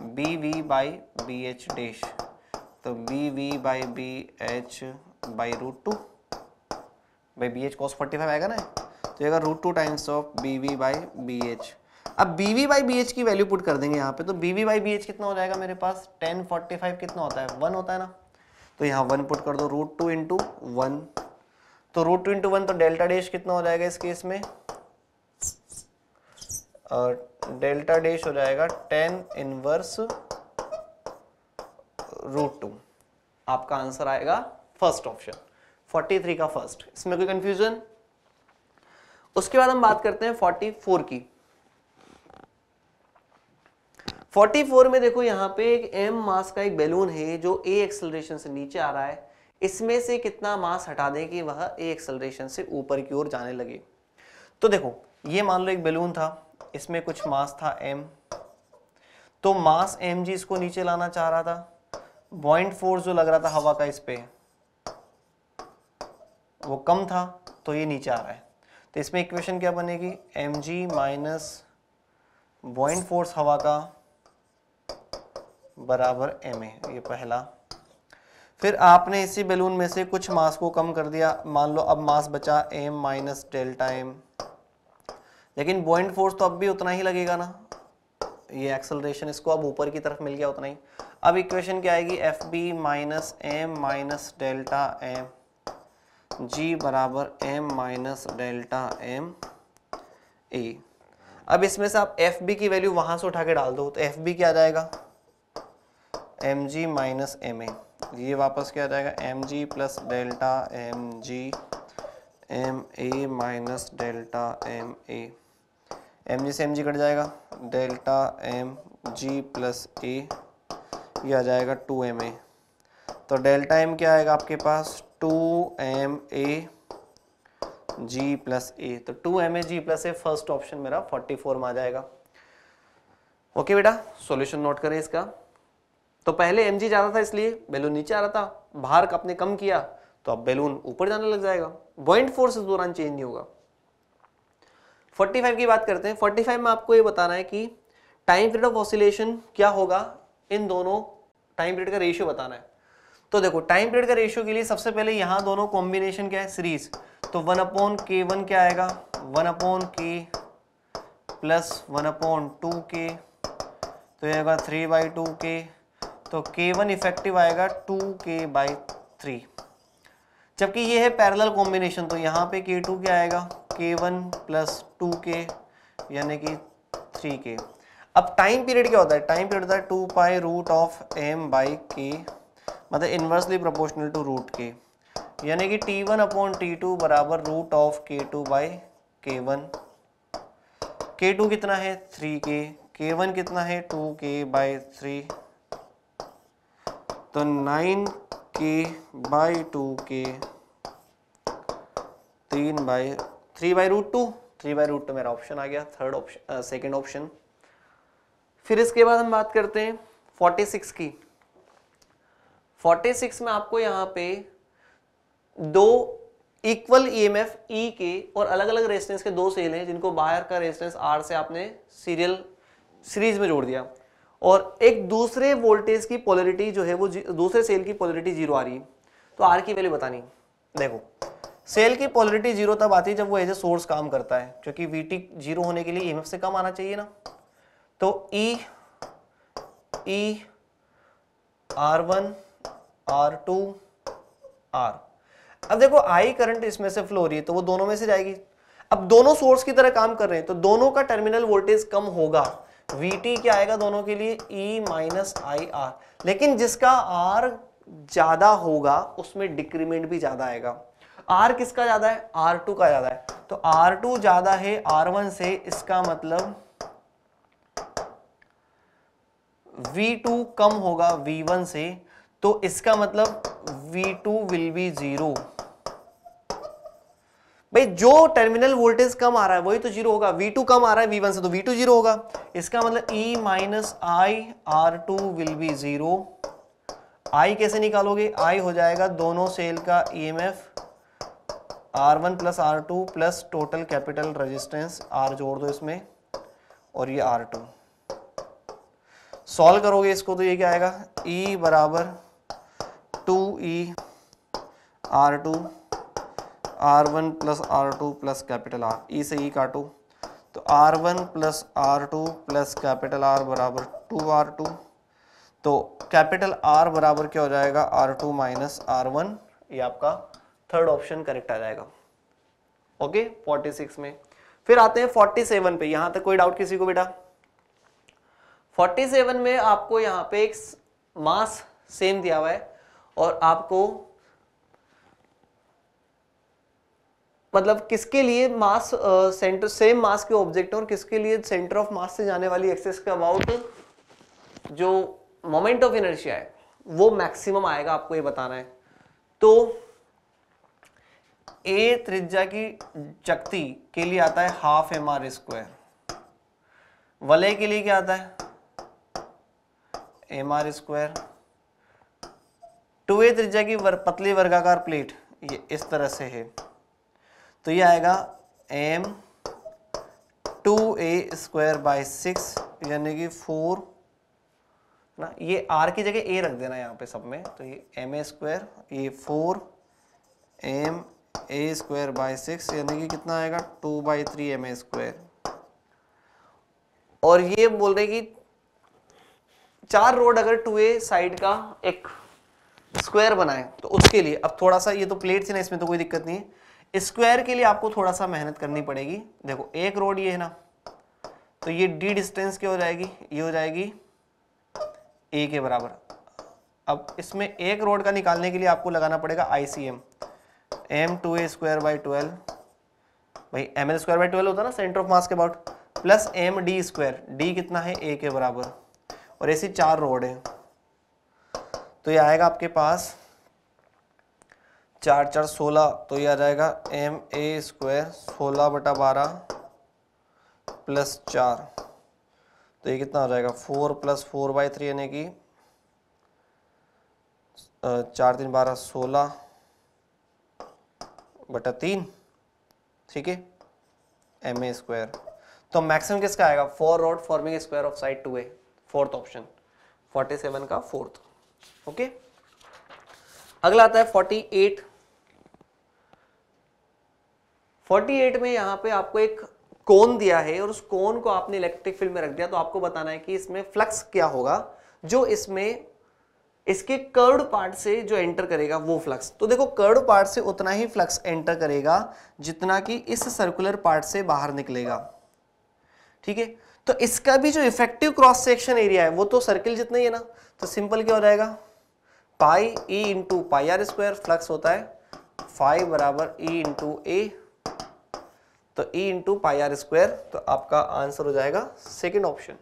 B V by B H dash तो B V by B H by root two by B H cos forty five आएगा ना तो ये root two times of B V by B H अब B V by B H की value put कर देंगे यहाँ पे तो B V by B H कितना हो जाएगा मेरे पास टेन फोर्टी फाइव कितना होता है वन होता है ना तो यहाँ वन पुट कर दो रूट टू इंटू वन तो रूट टू इंटू वन तो डेल्टा डैश कितना हो जाएगा इस केस में डेल्टा डैश हो जाएगा टेन इनवर्स रूट टू आपका आंसर आएगा फर्स्ट ऑप्शन 43 का फर्स्ट इसमें कोई कंफ्यूजन उसके बाद हम बात करते हैं 44 की 44 में देखो यहां पे एक एम मास का एक बैलून है जो ए एक्सलरेशन से नीचे आ रहा है इसमें से कितना मास हटा दें कि वह ए एक्सलरेशन से ऊपर की ओर जाने लगे तो देखो ये मान लो एक बैलून था इसमें कुछ मास था एम तो मास एम जी इसको नीचे लाना चाह रहा था बॉइंट फोर्स जो लग रहा था हवा का इस पर वो कम था तो ये नीचे आ रहा है तो इसमें इक्वेशन क्या बनेगी M G minus buoyant force हवा का बराबर एम ए ये पहला फिर आपने इसी बैलून में से कुछ मास को कम कर दिया मान लो अब मास बचा एम माइनस डेल्टा एम लेकिन बॉइंट फोर्स तो अब भी उतना ही लगेगा ना ये एक्सलरेशन इसको अब ऊपर की तरफ मिल गया उतना ही अब इक्वेशन क्या आएगी F B minus M minus delta M G बराबर M minus delta M A अब इसमें से आप एफ बी की वैल्यू वहां से उठा के डाल दो तो एफ बी क्या आ जाएगा M G minus M A ये वापस क्या आ जाएगा M G plus delta M G M A minus delta M A M G से एम जी कट जाएगा delta M G plus A ये आ जाएगा टू एम ए तो डेल्टा एम क्या आएगा आपके पास two M A G plus A तो two M A G plus A first option मेरा फोर्टी फोर में आ जाएगा ओके बेटा सॉल्यूशन नोट करें इसका तो पहले एम जी ज़्यादा था इसलिए बैलून नीचे आ रहा था भार आपने कम किया तो अब बैलून ऊपर जाने लग जाएगा बॉइंट फोर्स इस दौरान चेंज नहीं होगा 45 की बात करते हैं 45 में आपको ये बताना है कि टाइम पीरियड ऑफ ऑसिलेशन क्या होगा इन दोनों टाइम पीरियड का रेशियो बताना है तो देखो टाइम पीरियड का रेशियो के लिए सबसे पहले यहाँ दोनों कॉम्बिनेशन क्या है सीरीज तो वन अपॉन के वन क्या आएगा one upon K plus one upon two K तो ये आएगा थ्री बाई टू के तो के वन इफेक्टिव आएगा टू के बाई थ्री जबकि ये है पैरेलल कॉम्बिनेशन तो यहाँ पे के टू क्या आएगा के वन प्लस टू के यानी कि थ्री के अब टाइम पीरियड क्या होता है टाइम पीरियड होता है two pi root of M by K मतलब inversely proportional to root K यानी कि T one upon T two बराबर root of K two by K one K two कितना है थ्री के के वन कितना है टू के बाई थ्री तो nine K by two K तीन by three by root two three by root two मेरा ऑप्शन आ गया थर्ड ऑप्शन सेकेंड ऑप्शन फिर इसके बाद हम बात करते हैं फोर्टी सिक्स की फोर्टी सिक्स में आपको यहाँ पे दो equal E M F E के और अलग अलग रेजिस्टेंस के दो सेल हैं जिनको बाहर का रेजिस्टेंस आर से आपने सीरियल सीरीज में जोड़ दिया और एक दूसरे वोल्टेज की पोलरिटी जो है वो दूसरे सेल की पोलरिटी जीरो आ रही है तो आर की वैल्यू बतानी देखो सेल की पॉलिटी जीरो तब आती है जब वो एज ए सोर्स काम करता है क्योंकि वी टी जीरो होने के लिए ई e से कम आना चाहिए ना तो E E R one R two R अब देखो आई करंट इसमें से फ्लो हो रही है तो वो दोनों में से जाएगी अब दोनों सोर्स की तरह काम कर रहे हैं तो दोनों का टर्मिनल वोल्टेज कम होगा वी टी क्या आएगा दोनों के लिए ई माइनस आई आर लेकिन जिसका आर ज्यादा होगा उसमें डिक्रीमेंट भी ज्यादा आएगा आर किसका ज्यादा है आर टू का ज्यादा है तो आर टू ज्यादा है आर वन से इसका मतलब V2 कम होगा V1 से तो इसका मतलब V2 विल बी जीरो भाई जो टर्मिनल वोल्टेज कम आ रहा है वही तो जीरो होगा V2 कम आ रहा है V1 से तो V2 जीरो होगा इसका मतलब E minus I R two will be zero I कैसे निकालोगे आई हो जाएगा दोनों सेल का E M F R one plus R two plus total capital resistance R जोड़ दो इसमें और ये आर टू सॉल्व करोगे इसको तो ये क्या आएगा E बराबर two E R two R one plus R two plus capital R E से ई e काटो तो R one plus R two plus capital R बराबर टू आर टू तो कैपिटल आर बराबर क्या हो जाएगा R two minus R one ये आपका थर्ड ऑप्शन करेक्ट आ जाएगा ओके फोर्टी सिक्स में फिर आते हैं फोर्टी सेवन पे यहां तक कोई डाउट किसी को बेटा फोर्टी सेवन में आपको यहां पे एक मास सेम दिया हुआ है और आपको मतलब किसके लिए मास सेंटर सेम मास के ऑब्जेक्ट और किसके लिए सेंटर ऑफ मास से जाने वाली एक्सेस का अबाउट जो मोमेंट ऑफ इनर्शिया है वो मैक्सिमम आएगा आपको ये बताना है तो ए त्रिज्या की चक्ति के लिए आता है हाफ एम आर स्क्वायर वलय के लिए क्या आता है M R square two A त्रिज्या की वर, पतली वर्गाकार प्लेट ये इस तरह से है तो ये आएगा M two A square by six यानी कि फोर ना ये आर की जगह ए रख देना यहाँ पे सब में तो ये एम ए स्क्वायर ये four M A square by six यानी कि कितना आएगा two by three M A square और ये बोल रहे कि चार रोड अगर टू ए साइड का एक स्क्वायर बनाए तो उसके लिए अब थोड़ा सा ये तो प्लेट थी ना इसमें तो कोई दिक्कत नहीं है स्क्वायर के लिए आपको थोड़ा सा मेहनत करनी पड़ेगी देखो एक रोड ये है ना तो ये डी डिस्टेंस क्या हो जाएगी ये हो जाएगी ए के बराबर अब इसमें एक रोड का निकालने के लिए आपको लगाना पड़ेगा ICM C M two A square by twelve भाई M L square by twelve होता है ना सेंटर ऑफ मास के about plus M D square D कितना है ए के बराबर और ऐसी चार रोड है तो ये आएगा आपके पास चार चार सोलह तो ये आ जाएगा एम ए स्क्वायर सोलह बटा बारह प्लस चार तो ये कितना हो जाएगा four plus four by three यानी कि चार तीन बारह सोलह बटा तीन ठीक है एम ए स्क्वायर तो मैक्सिमम किसका आएगा four rod forming square of side two A fourth option forty seven का फोर्थ ओके अगला आता है फोर्टी एट फोर्टी एट में यहां पे आपको एक कोन दिया है और उस कोन को आपने इलेक्ट्रिक फील्ड में रख दिया तो आपको बताना है कि इसमें फ्लक्स क्या होगा जो इसमें इसके कर्ड पार्ट से जो एंटर करेगा वो फ्लक्स तो देखो कर्ड पार्ट से उतना ही फ्लक्स एंटर करेगा जितना कि इस सर्कुलर पार्ट से बाहर निकलेगा ठीक है तो इसका भी जो इफेक्टिव क्रॉस सेक्शन एरिया है वो तो सर्किल जितना ही है ना तो सिंपल क्या हो जाएगा pi E into pi R square flux होता है फाइव बराबर ई इंटू ए तो E into pi R square तो आपका आंसर हो जाएगा सेकेंड ऑप्शन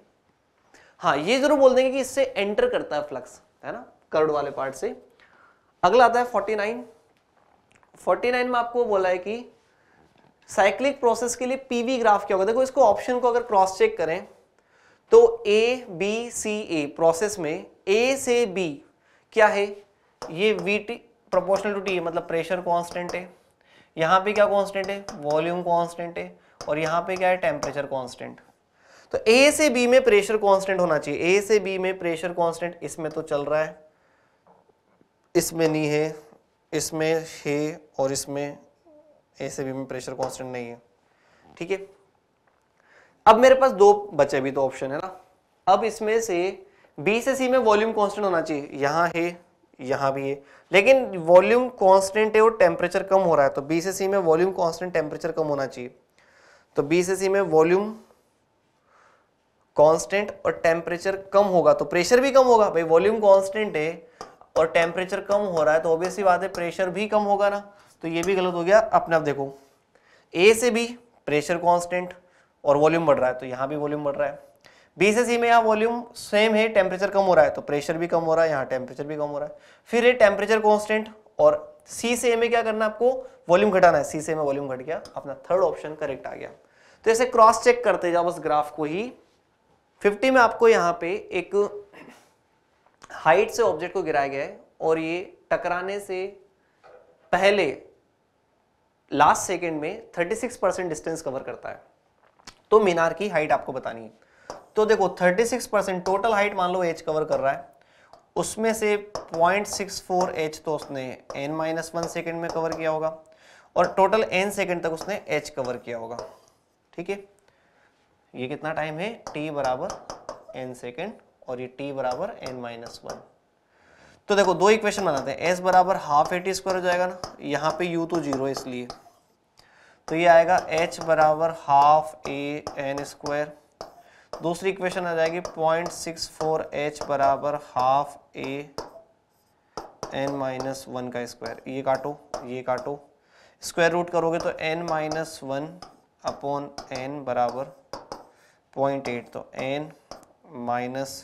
हाँ ये जरूर बोल देंगे कि इससे एंटर करता है फ्लक्स है ना कर्ड वाले पार्ट से अगला आता है 49 49 में आपको बोला है कि साइक्लिक प्रोसेस के लिए पीवी ग्राफ क्या होगा देखो इसको ऑप्शन को अगर क्रॉस चेक करें तो A B C a process में ए से बी क्या है ये V T proportional to T मतलब प्रेशर कांस्टेंट है यहां पे क्या कांस्टेंट है वॉल्यूम कांस्टेंट है और यहां पे क्या है टेम्परेचर कांस्टेंट तो ए से बी में प्रेशर कांस्टेंट होना चाहिए ए से बी में प्रेशर कांस्टेंट इसमें तो चल रहा है इसमें नहीं है इसमें है और इसमें ऐसे भी में प्रेशर कांस्टेंट नहीं है ठीक है अब मेरे पास दो बचे भी तो ऑप्शन है ना अब इसमें से बी से सी में वॉल्यूम कांस्टेंट होना चाहिए यहाँ है यहाँ भी है लेकिन वॉल्यूम कांस्टेंट है और टेम्परेचर कम हो रहा है तो बी से सी में वॉल्यूम कांस्टेंट टेम्परेचर कम होना चाहिए तो बी से सी में वॉल्यूम कांस्टेंट और टेम्परेचर कम होगा तो प्रेशर भी कम होगा भाई वॉल्यूम कांस्टेंट है और टेम्परेचर कम हो रहा है तो ऑब्वियसली बात है प्रेशर भी कम होगा ना तो ये भी गलत हो गया अपने आप देखो ए से बी प्रेशर कॉन्स्टेंट और वॉल्यूम बढ़ रहा है तो यहाँ भी वॉल्यूम बढ़ रहा है बी से सी में यहाँ वॉल्यूम सेम है टेम्परेचर कम हो रहा है तो प्रेशर भी कम हो रहा है यहाँ टेम्परेचर भी कम हो रहा है फिर ये टेम्परेचर कॉन्स्टेंट और सी से ए में क्या करना है आपको वॉल्यूम घटाना है सी से में वॉल्यूम घट गया अपना थर्ड ऑप्शन करेक्ट आ गया तो ऐसे क्रॉस चेक करते जाओ बस ग्राफ को ही 50 में आपको यहाँ पे एक हाइट से ऑब्जेक्ट को गिराया गया है और ये टकराने से पहले लास्ट सेकेंड में 36 परसेंट डिस्टेंस कवर करता है तो मीनार की हाइट आपको बतानी है तो देखो 36 परसेंट टोटल हाइट मान लो एच कवर कर रहा है उसमें से 0.64 एच तो उसने एन माइनस वन सेकेंड में कवर किया होगा और टोटल एन सेकेंड तक उसने एच कवर किया होगा ठीक है ये कितना टाइम है टी बराबर एन सेकेंड और ये टी बराबर एन माइनस वन तो देखो दो इक्वेशन बनाते हैं एस बराबर हाफ ए टी स्क्वायर हो जाएगा ना यहाँ पे यू तो जीरो इसलिए तो ये आएगा एच बराबर हाफ ए एन स्क्वायर दूसरी इक्वेशन आ जाएगी पॉइंट सिक्स फोर एच बराबर half A N minus one का स्क्वायर ये काटो ये काटो स्क्वायर रूट करोगे तो N minus one upon N बराबर पॉइंट एट तो एन माइनस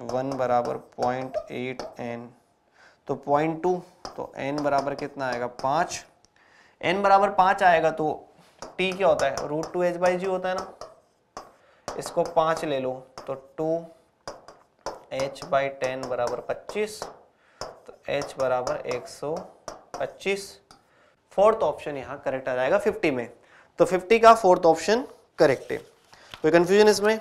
वन बराबर पॉइंट एट एन तो पॉइंट टू तो एन बराबर कितना आएगा पाँच एन बराबर पाँच आएगा तो टी क्या होता है root two H by G होता है ना इसको पाँच ले लो तो टू एच बाई टेन बराबर पच्चीस तो एच बराबर एक सौ पच्चीस फोर्थ ऑप्शन यहाँ करेक्ट आ जाएगा फिफ्टी में तो फिफ्टी का फोर्थ ऑप्शन करेक्ट है कोई कन्फ्यूजन इसमें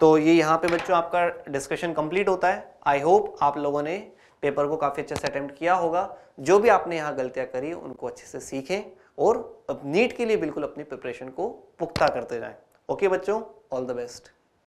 तो ये यहाँ पे बच्चों आपका डिस्कशन कंप्लीट होता है आई होप आप लोगों ने पेपर को काफ़ी अच्छे से अटैम्प्ट किया होगा जो भी आपने यहाँ गलतियाँ करी उनको अच्छे से सीखें और अब नीट के लिए बिल्कुल अपनी प्रिपरेशन को पुख्ता करते जाएं ओके बच्चों ऑल द बेस्ट